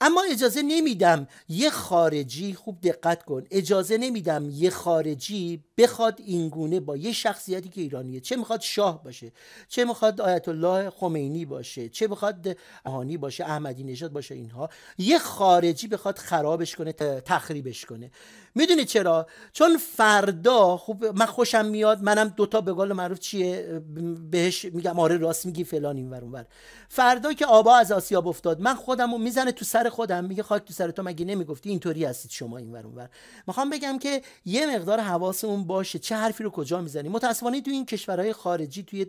اما اجازه نمیدم یه خارجی خوب دقت کن اجازه نمیدم یه خارجی بخواد اینگونه با یه شخصیتی که ایرانیه چه میخواد شاه باشه چه میخواد آیت الله خمینی باشه چه میخواد اهانی باشه احمدی نژاد باشه اینها یه خارجی بخواد خرابش کنه تخریبش کنه میدونی چرا چون فردا خوب من خوشم میاد منم دوتا به قول معروف چیه بهش میگم آره راست میگی فلان اینور اونور فردا که آبا از آسیاب افتاد من خودم میزنه تو سر خودم میگه خاک تو سر تو مگه نمیگفتی اینطوری هستید شما این ور اونور میخوام بگم که یه مقدار حواسمون باشه چه حرفی رو کجا میزنیم متاسفانه تو این کشورهای خارجی توی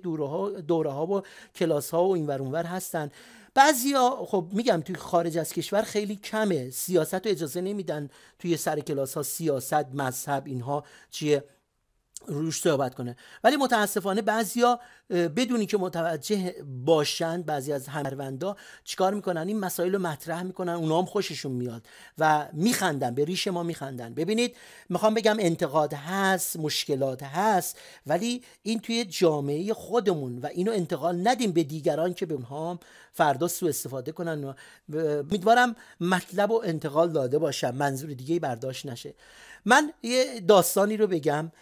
دوره ها, و کلاس ها و این ور اونور هستن بعضیا خب میگم توی خارج از کشور خیلی کمه سیاست رو اجازه نمیدن توی سر کلاس ها سیاست مذهب اینها چیه روش صحبت کنه ولی متاسفانه بعضیا بدونی که متوجه باشن بعضی از همروندا چیکار میکنن این مسائل رو مطرح میکنن اونا هم خوششون میاد و میخندن به ریش ما میخندن ببینید میخوام بگم انتقاد هست مشکلات هست ولی این توی جامعه خودمون و اینو انتقال ندیم به دیگران که به اونها فردا سو استفاده کنن امیدوارم مطلب و انتقال داده باشم منظور دیگه برداشت نشه من یه داستانی رو بگم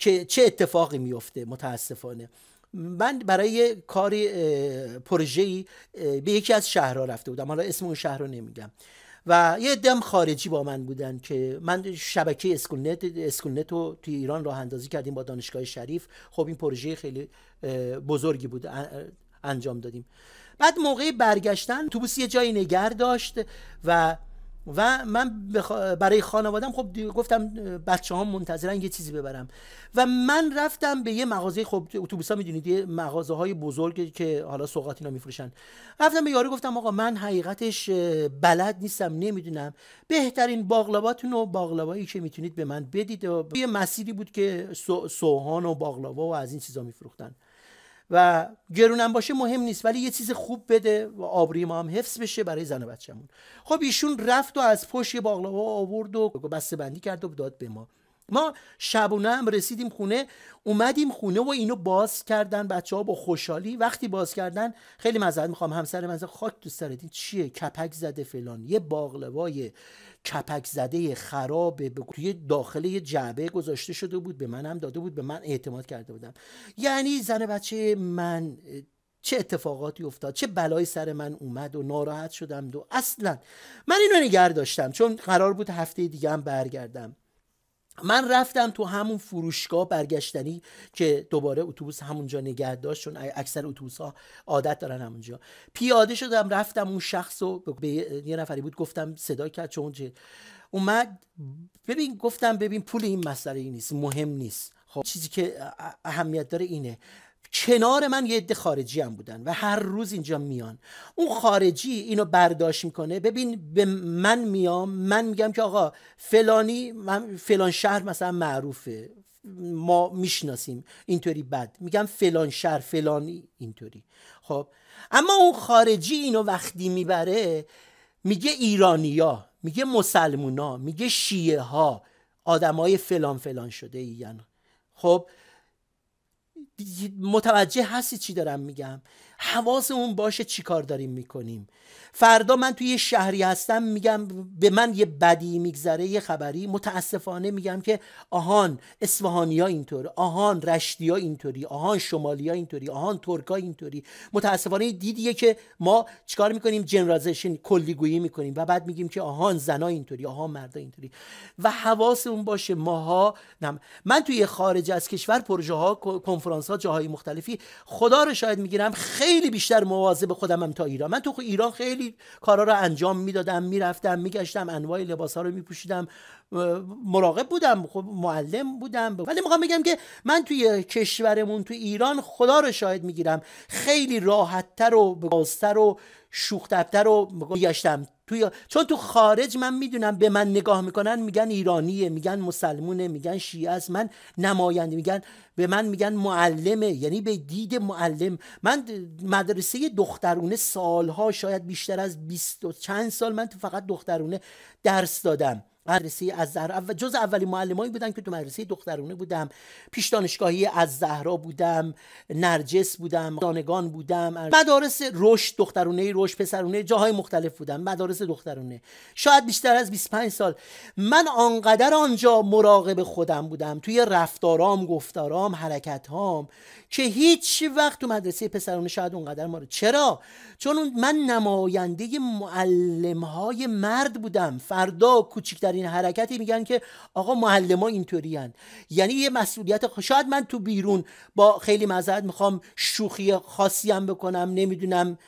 که چه اتفاقی میفته متاسفانه من برای کار پروژه‌ای به یکی از شهرها رفته بودم حالا اسم اون شهر رو نمیگم و یه دم خارجی با من بودن که من شبکه اسکولنت اسکولنت رو توی ایران راه اندازی کردیم با دانشگاه شریف خب این پروژه خیلی بزرگی بود انجام دادیم بعد موقع برگشتن اتوبوس یه جایی نگر داشت و و من برای خانوادم خب گفتم بچه ها منتظرن یه چیزی ببرم و من رفتم به یه مغازه خب اتوبوس ها میدونید یه مغازه های بزرگ که حالا سوغات اینا میفروشن رفتم به یارو گفتم آقا من حقیقتش بلد نیستم نمیدونم بهترین باقلاباتون و باقلابایی که میتونید به من بدید و یه مسیری بود که سو... سوهان و باقلاوا و از این چیزا میفروختن و گرونم باشه مهم نیست ولی یه چیز خوب بده و آبری ما هم حفظ بشه برای زن و بچه‌مون خب ایشون رفت و از پشت یه آورد و بسته بندی کرد و داد به ما ما شبونه هم رسیدیم خونه اومدیم خونه و اینو باز کردن بچه ها با خوشحالی وقتی باز کردن خیلی مزد میخوام همسر من خاک تو سرت چیه کپک زده فلان یه باقلوای کپک زده خرابه توی داخل یه جعبه گذاشته شده بود به من هم داده بود به من اعتماد کرده بودم یعنی زن بچه من چه اتفاقاتی افتاد چه بلایی سر من اومد و ناراحت شدم دو؟ اصلا من اینو نگر داشتم چون قرار بود هفته دیگه هم برگردم من رفتم تو همون فروشگاه برگشتنی که دوباره اتوبوس همونجا نگه داشت چون اکثر اتوبوس ها عادت دارن همونجا پیاده شدم رفتم اون شخص رو به یه نفری بود گفتم صدا کرد چون چه اومد ببین گفتم ببین پول این مسئله ای نیست مهم نیست خب چیزی که اهمیت داره اینه کنار من یه عده خارجی هم بودن و هر روز اینجا میان اون خارجی اینو برداشت میکنه ببین به من میام من میگم که آقا فلانی من فلان شهر مثلا معروفه ما میشناسیم اینطوری بد میگم فلان شهر فلانی اینطوری خب اما اون خارجی اینو وقتی میبره میگه ایرانیا میگه مسلمونا میگه شیعه ها آدمای فلان فلان شده این خب متوجه هستی چی دارم میگم حواسمون باشه چی کار داریم میکنیم فردا من توی یه شهری هستم میگم به من یه بدی میگذره یه خبری متاسفانه میگم که آهان اصفهانی ها اینطور آهان رشتی ها اینطوری آهان شمالی ها اینطوری آهان ترک ها اینطوری متاسفانه دیدیه که ما چیکار میکنیم جنرازشن کلیگویی میکنیم و بعد میگیم که آهان زنا اینطوری آهان مردا اینطوری و حواسمون باشه ماها نم. من توی خارج از کشور پروژه ها کنفرانس جاهای مختلفی خدا رو شاید میگیرم خیلی بیشتر مواظب خودمم تا ایران من تو ایران خیلی کارا رو انجام میدادم میرفتم میگشتم انواع لباس ها رو میپوشیدم مراقب بودم خب معلم بودم ولی میخوام بگم که من توی کشورمون تو ایران خدا رو شاهد میگیرم خیلی راحتتر و بازتر و شوختبتر و میگشتم توی چون تو خارج من میدونم به من نگاه میکنن میگن ایرانیه میگن مسلمونه میگن شیعه از من نماینده میگن به من میگن معلمه یعنی به دید معلم من مدرسه دخترونه سالها شاید بیشتر از 20 چند سال من تو فقط دخترونه درس دادم مدرسه از زهرا جز اولی معلمایی بودن که تو مدرسه دخترونه بودم پیش دانشگاهی از زهرا بودم نرجس بودم دانگان بودم مدارس رشد دخترونه رشد پسرونه جاهای مختلف بودم مدارس دخترونه شاید بیشتر از 25 سال من آنقدر آنجا مراقب خودم بودم توی رفتارام گفتارام هام که هیچ وقت تو مدرسه پسرونه شاید اونقدر ما رو چرا چون من نماینده معلمهای مرد بودم فردا کوچیک این حرکتی میگن که آقا معلم ها اینطوری یعنی یه مسئولیت شاید من تو بیرون با خیلی مزد میخوام شوخی خاصی هم بکنم نمیدونم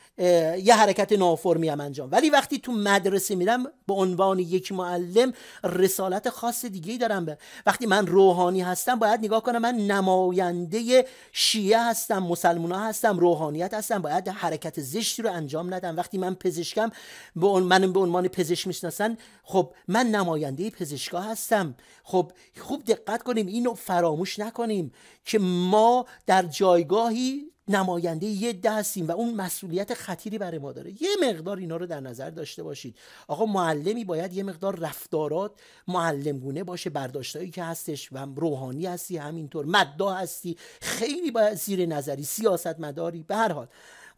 یه حرکت نافرمی هم انجام ولی وقتی تو مدرسه میرم به عنوان یک معلم رسالت خاص دیگه دارم به وقتی من روحانی هستم باید نگاه کنم من نماینده شیعه هستم مسلمان هستم روحانیت هستم باید حرکت زشتی رو انجام ندم وقتی من پزشکم به من به عنوان پزشک میشناسن خب من نماینده پزشکا هستم خب خوب دقت کنیم اینو فراموش نکنیم که ما در جایگاهی نماینده یه دستیم و اون مسئولیت خطیری برای ما داره یه مقدار اینا رو در نظر داشته باشید آقا معلمی باید یه مقدار رفتارات معلمگونه باشه برداشتایی که هستش و روحانی هستی همینطور مدا هستی خیلی باید زیر نظری سیاست مداری به هر حال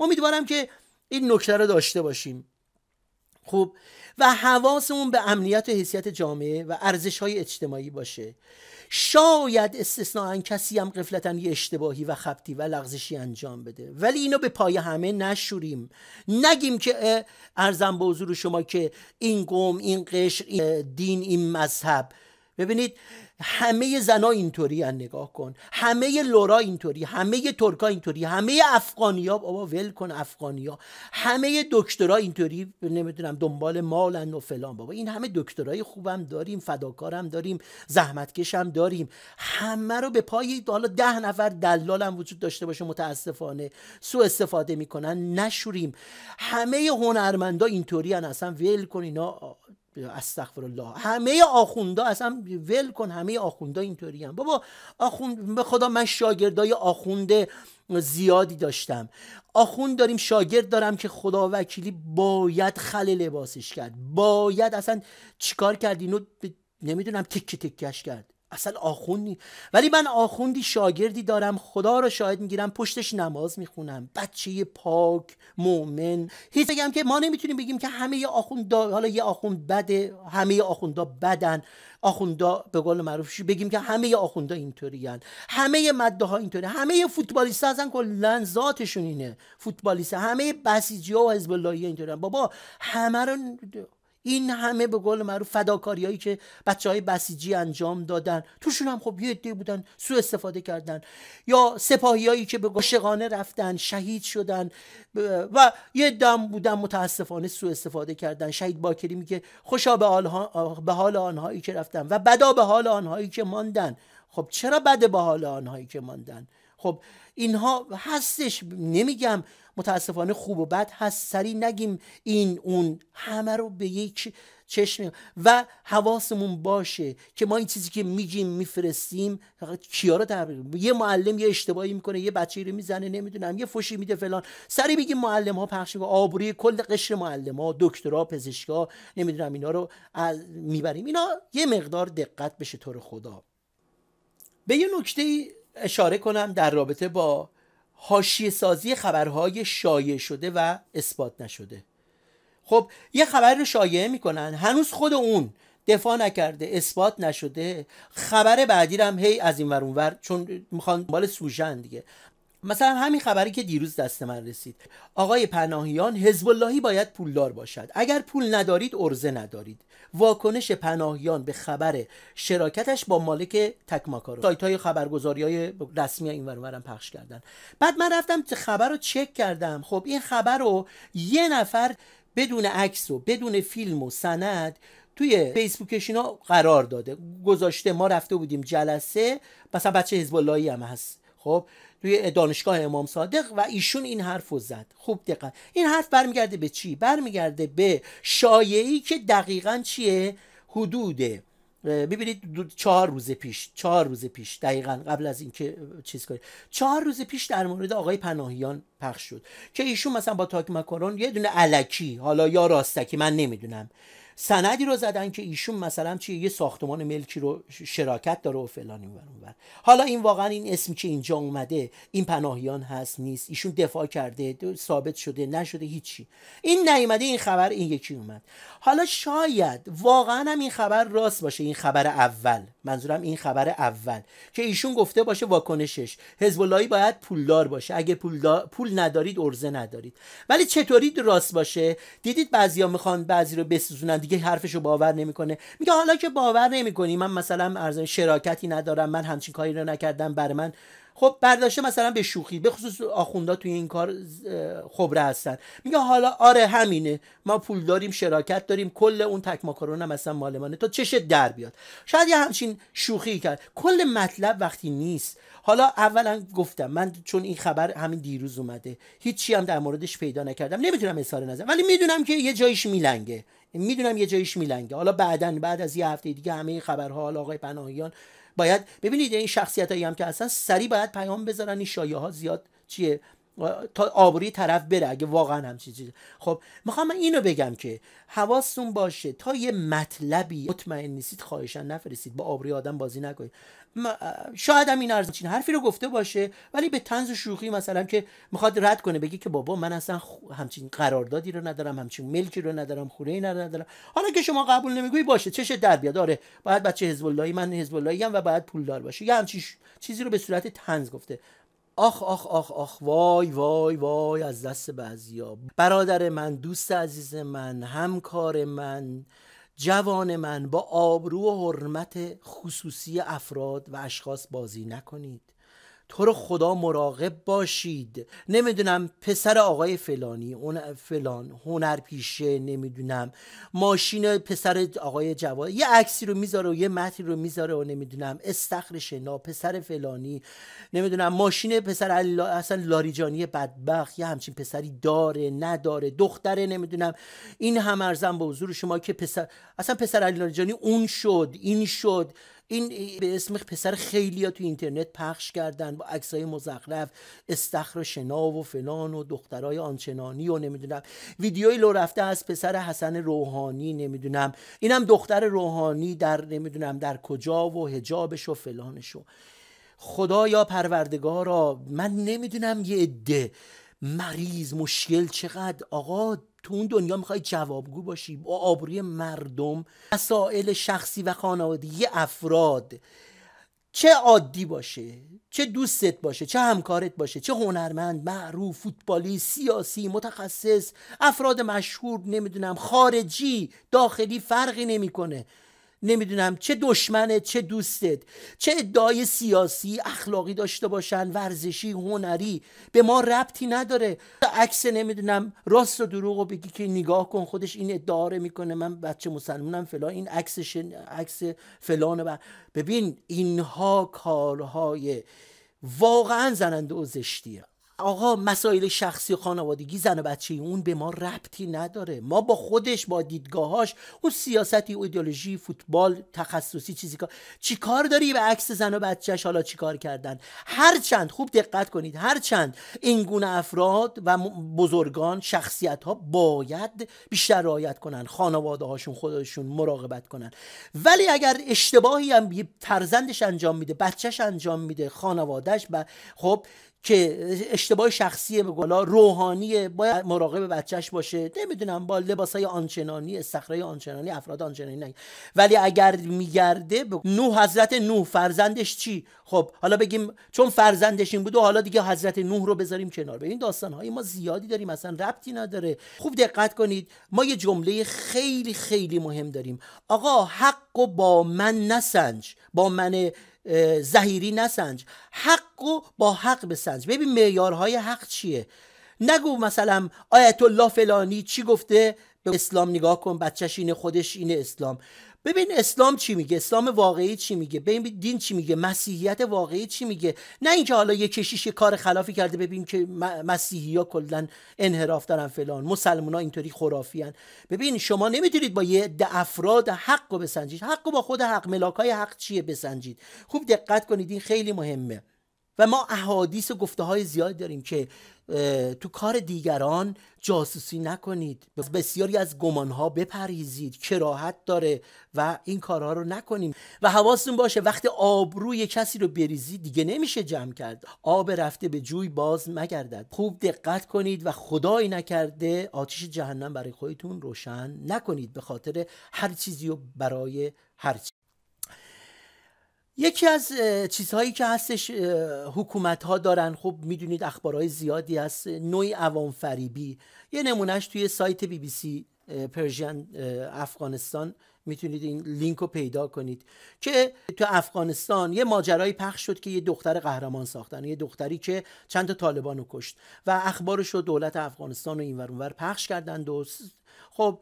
امیدوارم که این نکته رو داشته باشیم خوب و حواسمون به امنیت و حیثیت جامعه و ارزش های اجتماعی باشه شاید استثناا کسی هم قفلتا یه اشتباهی و خبتی و لغزشی انجام بده ولی اینو به پای همه نشوریم نگیم که ارزم به حضور شما که این قوم این قشر این دین این مذهب ببینید همه زنا اینطوری ان نگاه کن همه لورا اینطوری همه ترکا اینطوری همه افغانیا بابا ول کن افغانیا همه دکترا اینطوری نمیدونم دنبال مالن و فلان بابا این همه دکترای خوبم داریم فداکارم داریم زحمتکشم داریم همه رو به پای حالا ده نفر دلالم وجود داشته باشه متاسفانه سوء استفاده میکنن نشوریم همه هنرمندا اینطوری ان اصلا ول کن اینا استغفر الله همه آخوندا اصلا ول کن همه آخوندا اینطوری هم بابا آخوند به خدا من شاگردای آخوند زیادی داشتم آخوند داریم شاگرد دارم که خدا وکیلی باید خل لباسش کرد باید اصلا چیکار کردی نمیدونم تکه تکش کرد اصلا آخوندی ولی من آخوندی شاگردی دارم خدا رو شاهد میگیرم پشتش نماز میخونم بچه پاک مؤمن هیچ بگم که ما نمیتونیم بگیم که همه آخوند حالا یه آخوند بده همه آخوندا بدن آخوندا به قول معروف بگیم که همه آخوندا اینطوریان همه مده ها اینطوری همه فوتبالیست ازن کلا ذاتشون اینه فوتبالیست همه بسیجی ها و حزب الله اینطورین بابا همه رو این همه به قول معروف فداکاریایی که بچه های بسیجی انجام دادن توشون هم خب یه عده بودن سوء استفاده کردن یا سپاهیایی که به گشقانه رفتن شهید شدن و یه دم بودن متاسفانه سوء استفاده کردن شهید باکریمی که خوشا به, به حال آنهایی که رفتن و بدا به حال آنهایی که ماندن خب چرا بده به حال آنهایی که ماندن خب اینها هستش نمیگم متاسفانه خوب و بد هست سری نگیم این اون همه رو به یک چشم و حواسمون باشه که ما این چیزی که میگیم میفرستیم کیا رو یه معلم یه اشتباهی میکنه یه بچه رو میزنه نمیدونم یه فشی میده فلان سری میگیم معلم ها پخش میکنه آبروی کل قشر معلم ها دکترا پزشکا نمیدونم اینا رو میبریم اینا یه مقدار دقت بشه طور خدا به یه نکته اشاره کنم در رابطه با حاشیه سازی خبرهای شایع شده و اثبات نشده خب یه خبر رو شایعه میکنن هنوز خود اون دفاع نکرده اثبات نشده خبر بعدی هم هی از این ور ور چون میخوان مال سوژن دیگه مثلا همین خبری که دیروز دست من رسید آقای پناهیان حزب اللهی باید پولدار باشد اگر پول ندارید ارزه ندارید واکنش پناهیان به خبر شراکتش با مالک تکماکارو سایت های خبرگزاری های رسمی این ورورم پخش کردن بعد من رفتم خبر رو چک کردم خب این خبر رو یه نفر بدون عکس و بدون فیلم و سند توی فیسبوکش اینا قرار داده گذاشته ما رفته بودیم جلسه مثلا بچه حزب هم هست خب توی دانشگاه امام صادق و ایشون این حرف رو زد خوب دقت این حرف برمیگرده به چی برمیگرده به شایعی که دقیقا چیه حدود ببینید چهار روز پیش چهار روز پیش دقیقا قبل از اینکه چیز کنید چهار روز پیش در مورد آقای پناهیان پخش شد که ایشون مثلا با تاک مکارون یه دونه علکی حالا یا راستکی من نمیدونم سندی رو زدن که ایشون مثلا چیه یه ساختمان ملکی رو شراکت داره و فلان این اونور حالا این واقعا این اسمی که اینجا اومده این پناهیان هست نیست ایشون دفاع کرده ثابت شده نشده هیچی این نیومده این خبر این یکی اومد حالا شاید واقعا این خبر راست باشه این خبر اول منظورم این خبر اول که ایشون گفته باشه واکنشش حزب باید پولدار باشه اگه پول, پول ندارید ارزه ندارید ولی چطوری راست باشه دیدید بعضیا میخوان بعضی رو بسوزونن دیگه حرفشو باور نمیکنه میگه حالا که باور نمیکنی من مثلا ارزش شراکتی ندارم من همچین کاری رو نکردم بر من خب برداشته مثلا به شوخی به خصوص آخوندا توی این کار خبره هستن میگه حالا آره همینه ما پول داریم شراکت داریم کل اون تک ماکارون هم مثلا مال منه تا چشت در بیاد شاید یه همچین شوخی کرد کل مطلب وقتی نیست حالا اولا گفتم من چون این خبر همین دیروز اومده هیچی هم در موردش پیدا نکردم نمیتونم اظهار نظر ولی میدونم که یه جایش میلنگه میدونم یه جایش میلنگه حالا بعدا بعد از یه هفته دیگه همه خبرها حالا آقای پناهیان باید ببینید این شخصیت هایی هم که اصلا سری باید پیام بذارن این شایعه ها زیاد چیه تا آبروی طرف بره اگه واقعا همچین چیزی خب میخوام من اینو بگم که حواستون باشه تا یه مطلبی مطمئن نیستید خواهشن نفرستید با آبروی آدم بازی نکنید شاید هم این ارزشین حرفی رو گفته باشه ولی به تنز و شوخی مثلا که میخواد رد کنه بگی که بابا من اصلا همچین قراردادی رو ندارم همچین ملکی رو ندارم خوره ای ندارم حالا که شما قبول نمیگوی باشه چش در بیاد آره باید بچه حزب من حزب و باید پولدار باشه یا همچین چیزی رو به صورت تنز گفته آخ آخ آخ آخ وای وای وای از دست بعضیا برادر من دوست عزیز من همکار من جوان من با آبرو و حرمت خصوصی افراد و اشخاص بازی نکنید تو رو خدا مراقب باشید نمیدونم پسر آقای فلانی اون فلان پیشه نمیدونم ماشین پسر آقای جواد یه عکسی رو میذاره و یه متنی رو میذاره و نمیدونم استخر شنا پسر فلانی نمیدونم ماشین پسر اصلا لاریجانی بدبخت یه همچین پسری داره نداره دختره نمیدونم این هم ارزم به حضور شما که پسر اصلا پسر علی لاریجانی اون شد این شد این به اسم پسر خیلی ها تو اینترنت پخش کردن با عکسای مزخرف استخر شنا و فلان و دخترای آنچنانی و نمیدونم ویدیوی لو رفته از پسر حسن روحانی نمیدونم اینم دختر روحانی در نمیدونم در کجا و هجابش و فلانش و خدایا پروردگارا من نمیدونم یه عده مریض مشکل چقدر آقا تو اون دنیا میخوای جوابگو باشی با آبروی مردم مسائل شخصی و خانوادگی افراد چه عادی باشه چه دوستت باشه چه همکارت باشه چه هنرمند معروف فوتبالی سیاسی متخصص افراد مشهور نمیدونم خارجی داخلی فرقی نمیکنه نمیدونم چه دشمنه چه دوستت چه ادعای سیاسی اخلاقی داشته باشن ورزشی هنری به ما ربطی نداره عکس نمیدونم راست و دروغ و بگی که نگاه کن خودش این ادعا رو میکنه من بچه مسلمانم فلان این عکسش عکس فلان و ببین اینها کارهای واقعا زننده و زشتیه آقا مسائل شخصی و خانوادگی زن و بچه اون به ما ربطی نداره ما با خودش با دیدگاهاش اون سیاستی ایدئولوژی فوتبال تخصصی چیزی کار چی کار داری به عکس زن و بچهش حالا کار کردن هرچند خوب دقت کنید هرچند این گونه افراد و بزرگان شخصیت ها باید بیشتر رعایت کنن خانواده هاشون خودشون مراقبت کنن ولی اگر اشتباهی هم ترزندش انجام میده بچهش انجام میده خانوادهش و خب که اشتباه شخصی گلا روحانیه باید مراقب بچهش باشه نمیدونم با های آنچنانی استخرای آنچنانی افراد آنچنانی نه ولی اگر میگرده نو نو حضرت نو فرزندش چی خب حالا بگیم چون فرزندش این بود و حالا دیگه حضرت نو رو بذاریم کنار به این های ما زیادی داریم اصلا ربطی نداره خوب دقت کنید ما یه جمله خیلی خیلی مهم داریم آقا حق و با من نسنج با من زهیری نسنج حق و با حق بسنج ببین معیارهای حق چیه نگو مثلا آیت الله فلانی چی گفته به اسلام نگاه کن بچهش اینه خودش اینه اسلام ببین اسلام چی میگه اسلام واقعی چی میگه ببین دین چی میگه مسیحیت واقعی چی میگه نه اینکه حالا یه کشیش یه کار خلافی کرده ببین که مسیحی ها کلا انحراف دارن فلان مسلمان ها اینطوری خرافی هن. ببین شما نمیتونید با یه ده افراد حق رو بسنجید حق رو با خود حق ملاک های حق چیه بسنجید خوب دقت کنید این خیلی مهمه و ما احادیث و گفته های زیاد داریم که تو کار دیگران جاسوسی نکنید بسیاری از گمانها بپریزید کراهت داره و این کارها رو نکنیم و حواستون باشه وقتی آبروی کسی رو بریزید دیگه نمیشه جمع کرد آب رفته به جوی باز مگردد خوب دقت کنید و خدایی نکرده آتیش جهنم برای خودتون روشن نکنید به خاطر هر چیزی و برای هر چیز. یکی از چیزهایی که هستش حکومت ها دارن خب میدونید اخبارهای زیادی هست نوعی عوام فریبی یه نمونهش توی سایت بی بی سی پرژین افغانستان میتونید این لینک رو پیدا کنید که تو افغانستان یه ماجرایی پخش شد که یه دختر قهرمان ساختن یه دختری که چند تا طالبان رو کشت و اخبارش رو دولت افغانستان رو این اونور پخش کردن و خب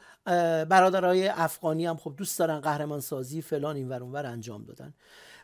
برادرای افغانی هم خب دوست دارن قهرمان سازی فلان اینور اونور انجام دادن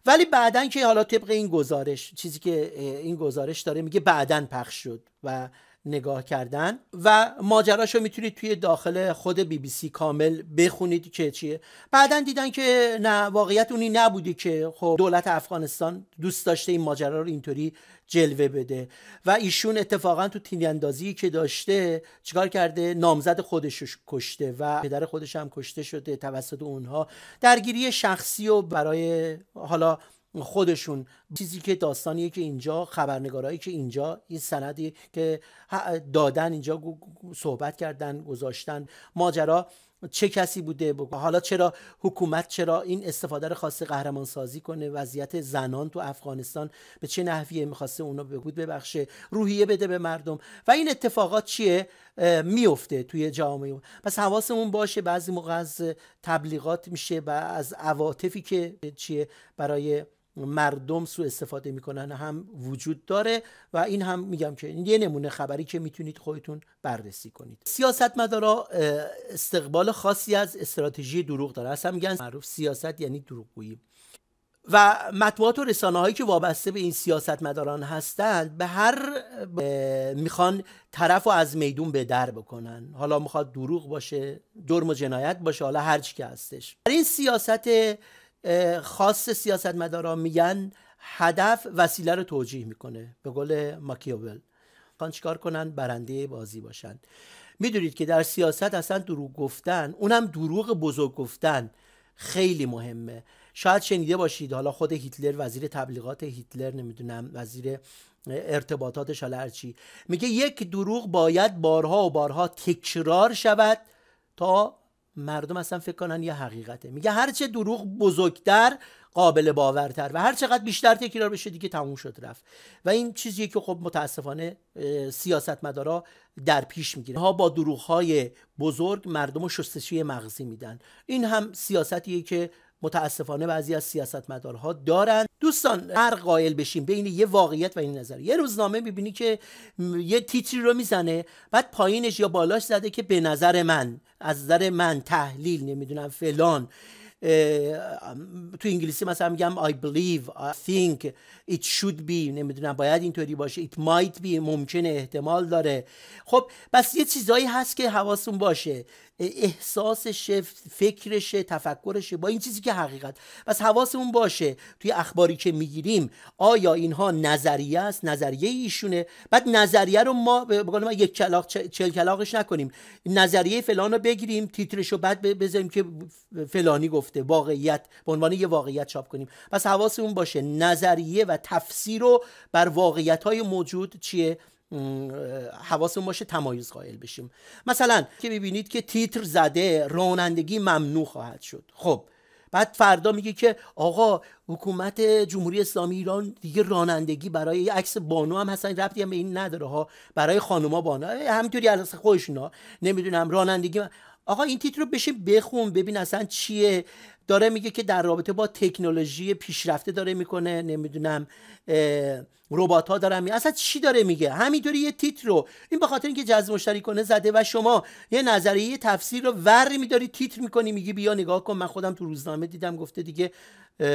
ولی بعدا که حالا طبق این گزارش چیزی که این گزارش داره میگه بعدا پخش شد و نگاه کردن و ماجراش رو میتونید توی داخل خود بی بی سی کامل بخونید که چیه بعدا دیدن که نه واقعیت اونی نبودی که خب دولت افغانستان دوست داشته این ماجرا رو اینطوری جلوه بده و ایشون اتفاقا تو اندازی که داشته چیکار کرده نامزد خودش کشته و پدر خودش هم کشته شده توسط اونها درگیری شخصی و برای حالا خودشون چیزی که داستانیه که اینجا خبرنگارایی که اینجا این سندی که دادن اینجا صحبت کردن گذاشتن ماجرا چه کسی بوده بگو. حالا چرا حکومت چرا این استفاده رو خواسته قهرمان سازی کنه وضعیت زنان تو افغانستان به چه نحویه میخواسته اونو به بود ببخشه روحیه بده به مردم و این اتفاقات چیه میفته توی جامعه پس حواسمون باشه بعضی موقع از تبلیغات میشه و از عواطفی که چیه برای مردم سو استفاده میکنن هم وجود داره و این هم میگم که یه نمونه خبری که میتونید خودتون بررسی کنید سیاستمدارا استقبال خاصی از استراتژی دروغ داره اصلا میگن معروف سیاست یعنی دروغگویی و مطبوعات و رسانه هایی که وابسته به این سیاستمداران هستند به هر میخوان طرف رو از میدون به در بکنن حالا میخواد دروغ باشه جرم و جنایت باشه حالا هرچی که هستش این سیاست خاص سیاست سیاستمدارا میگن هدف وسیله رو توجیه میکنه به قول ماکیاول خان چیکار کنن برنده بازی باشن میدونید که در سیاست اصلا دروغ گفتن اونم دروغ بزرگ گفتن خیلی مهمه شاید شنیده باشید حالا خود هیتلر وزیر تبلیغات هیتلر نمیدونم وزیر ارتباطاتش حالا هرچی میگه یک دروغ باید بارها و بارها تکرار شود تا مردم اصلا فکر کنن یه حقیقته میگه هرچه دروغ بزرگتر قابل باورتر و هر چقدر بیشتر تکرار بشه دیگه تموم شد رفت و این چیزیه که خب متاسفانه سیاستمدارا در پیش میگیرن ها با دروغ های بزرگ مردم رو شستشوی مغزی میدن این هم سیاستیه که متاسفانه بعضی از سیاستمدارها دارن دوستان هر قائل بشیم بین یه واقعیت و این نظر یه روزنامه میبینی که یه تیتری رو میزنه بعد پایینش یا بالاش زده که به نظر من از نظر من تحلیل نمیدونم فلان تو انگلیسی مثلا میگم I believe, I think, it should be نمیدونم باید اینطوری باشه it might be ممکنه احتمال داره خب بس یه چیزایی هست که حواستون باشه احساسشه فکرشه تفکرشه با این چیزی که حقیقت پس حواسمون باشه توی اخباری که میگیریم آیا اینها نظریه است نظریه ایشونه بعد نظریه رو ما به یک کلاق چل کلاقش نکنیم نظریه فلان رو بگیریم تیترش رو بعد بذاریم که فلانی گفته واقعیت به عنوان یه واقعیت چاپ کنیم پس حواسمون باشه نظریه و تفسیر رو بر واقعیت های موجود چیه حواسمون باشه تمایز قائل بشیم مثلا که ببینید که تیتر زده رانندگی ممنوع خواهد شد خب بعد فردا میگه که آقا حکومت جمهوری اسلامی ایران دیگه رانندگی برای عکس بانو هم هستن ربطی هم به این نداره ها برای خانوما بانو همینطوری از خودشون ها نمیدونم رانندگی آقا این تیتر رو بشین بخون ببین اصلا چیه داره میگه که در رابطه با تکنولوژی پیشرفته داره میکنه نمیدونم ربات ها دارن می اصلا چی داره میگه همینطوری یه تیتر رو این به خاطر اینکه جذب مشتری کنه زده و شما یه نظریه یه تفسیر رو ور میداری تیتر میکنی میگی بیا نگاه کن من خودم تو روزنامه دیدم گفته دیگه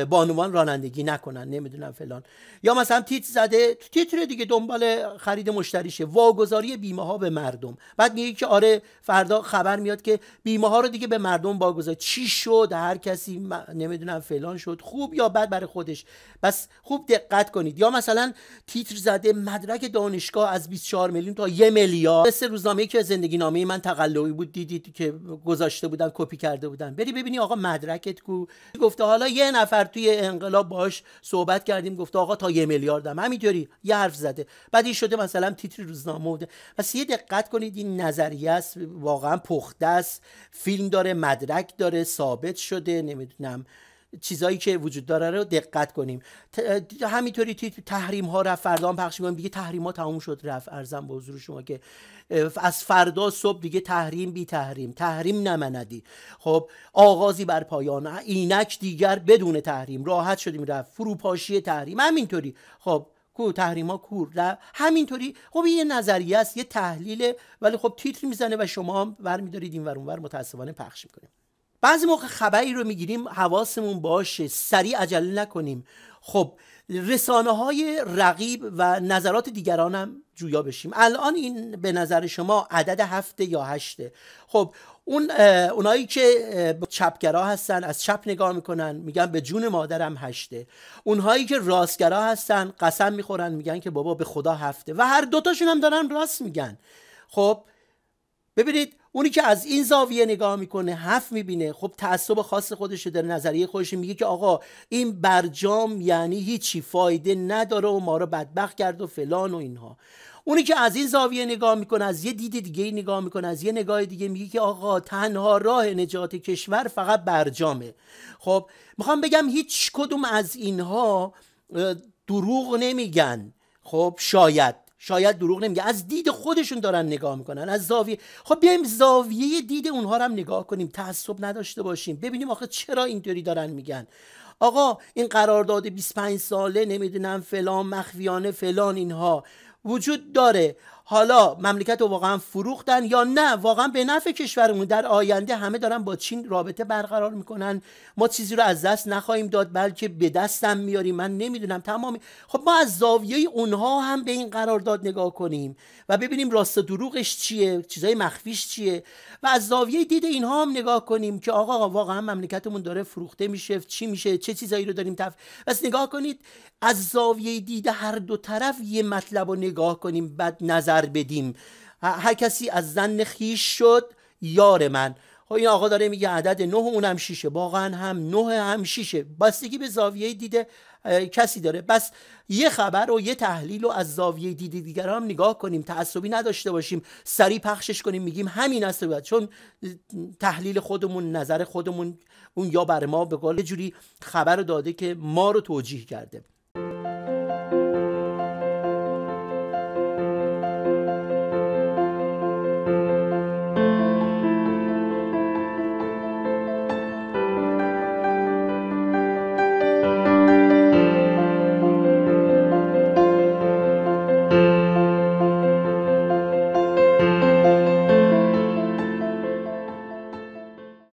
بانوان رانندگی نکنن نمیدونم فلان یا مثلا تیتر زده تیتر دیگه دنبال خرید مشتریشه واگذاری بیمه ها به مردم بعد میگه که آره فردا خبر میاد که بیمه ها رو دیگه به مردم واگذار چی شد هر کس کسی نمیدونم فلان شد خوب یا بد برای خودش بس خوب دقت کنید یا مثلا تیتر زده مدرک دانشگاه از 24 میلیون تا 1 میلیارد مثل روزنامه که زندگی نامه من تقلبی بود دیدید که گذاشته بودن کپی کرده بودن بری ببینی آقا مدرکت کو گفته حالا یه نفر توی انقلاب باش صحبت کردیم گفته آقا تا یه میلیاردم همینطوری یه حرف زده بعد این شده مثلا تیتر روزنامه بوده پس یه دقت کنید این نظریه است واقعا پخته است فیلم داره مدرک داره ثابت شده نمیدونم چیزایی که وجود داره رو دقت کنیم همینطوری توی تحریم ها رفت فردا هم پخش می‌کنیم دیگه تحریم ها تموم شد رفت ارزم به حضور شما که از فردا صبح دیگه تحریم بی تحریم تحریم نمندی خب آغازی بر پایان اینک دیگر بدون تحریم راحت شدیم رفت فروپاشی تحریم همینطوری خب کو تحریما ها کور همینطوری خب یه نظریه است یه تحلیله ولی خب تیتر میزنه و شما هم برمیدارید این اونور متاسفانه پخش میکنیم بعضی موقع خبری رو میگیریم حواسمون باشه سریع عجله نکنیم خب رسانه های رقیب و نظرات دیگران هم جویا بشیم الان این به نظر شما عدد هفته یا هشته خب اون اونایی که چپگرا هستن از چپ نگاه میکنن میگن به جون مادرم هشته اونهایی که راستگرا هستن قسم میخورن میگن که بابا به خدا هفته و هر دوتاشون هم دارن راست میگن خب ببینید اونی که از این زاویه نگاه میکنه هفت میبینه خب تعصب خاص خودش در نظریه خودش میگه که آقا این برجام یعنی هیچی فایده نداره و ما رو بدبخت کرد و فلان و اینها اونی که از این زاویه نگاه میکنه از یه دید دیگه نگاه میکنه از یه نگاه دیگه میگه که آقا تنها راه نجات کشور فقط برجامه خب میخوام بگم هیچ کدوم از اینها دروغ نمیگن خب شاید شاید دروغ نمیگه از دید خودشون دارن نگاه میکنن از زاویه خب بیایم زاویه دید اونها رو هم نگاه کنیم تعصب نداشته باشیم ببینیم آخه چرا اینطوری دارن میگن آقا این قرارداد 25 ساله نمیدونم فلان مخفیانه فلان اینها وجود داره حالا مملکت رو واقعا فروختن یا نه واقعا به نفع کشورمون در آینده همه دارن با چین رابطه برقرار میکنن ما چیزی رو از دست نخواهیم داد بلکه به دستم میاریم من نمیدونم تمامی خب ما از زاویه اونها هم به این قرارداد نگاه کنیم و ببینیم راست دروغش چیه چیزای مخفیش چیه و از زاویه دید اینها هم نگاه کنیم که آقا واقعا مملکتمون داره فروخته میشه چی میشه چه چیزایی رو داریم تف... بس نگاه کنید از زاویه دید هر دو طرف یه مطلب رو نگاه کنیم بعد نظر بدیم هر کسی از زن خیش شد یار من خب این آقا داره میگه عدد نه اونم شیشه واقعا هم نه هم شیشه بستگی به زاویه دیده کسی داره بس یه خبر و یه تحلیل رو از زاویه دید دیگر هم نگاه کنیم تعصبی نداشته باشیم سریع پخشش کنیم میگیم همین است باید چون تحلیل خودمون نظر خودمون اون یا بر ما به قول جوری خبر رو داده که ما رو توجیه کرده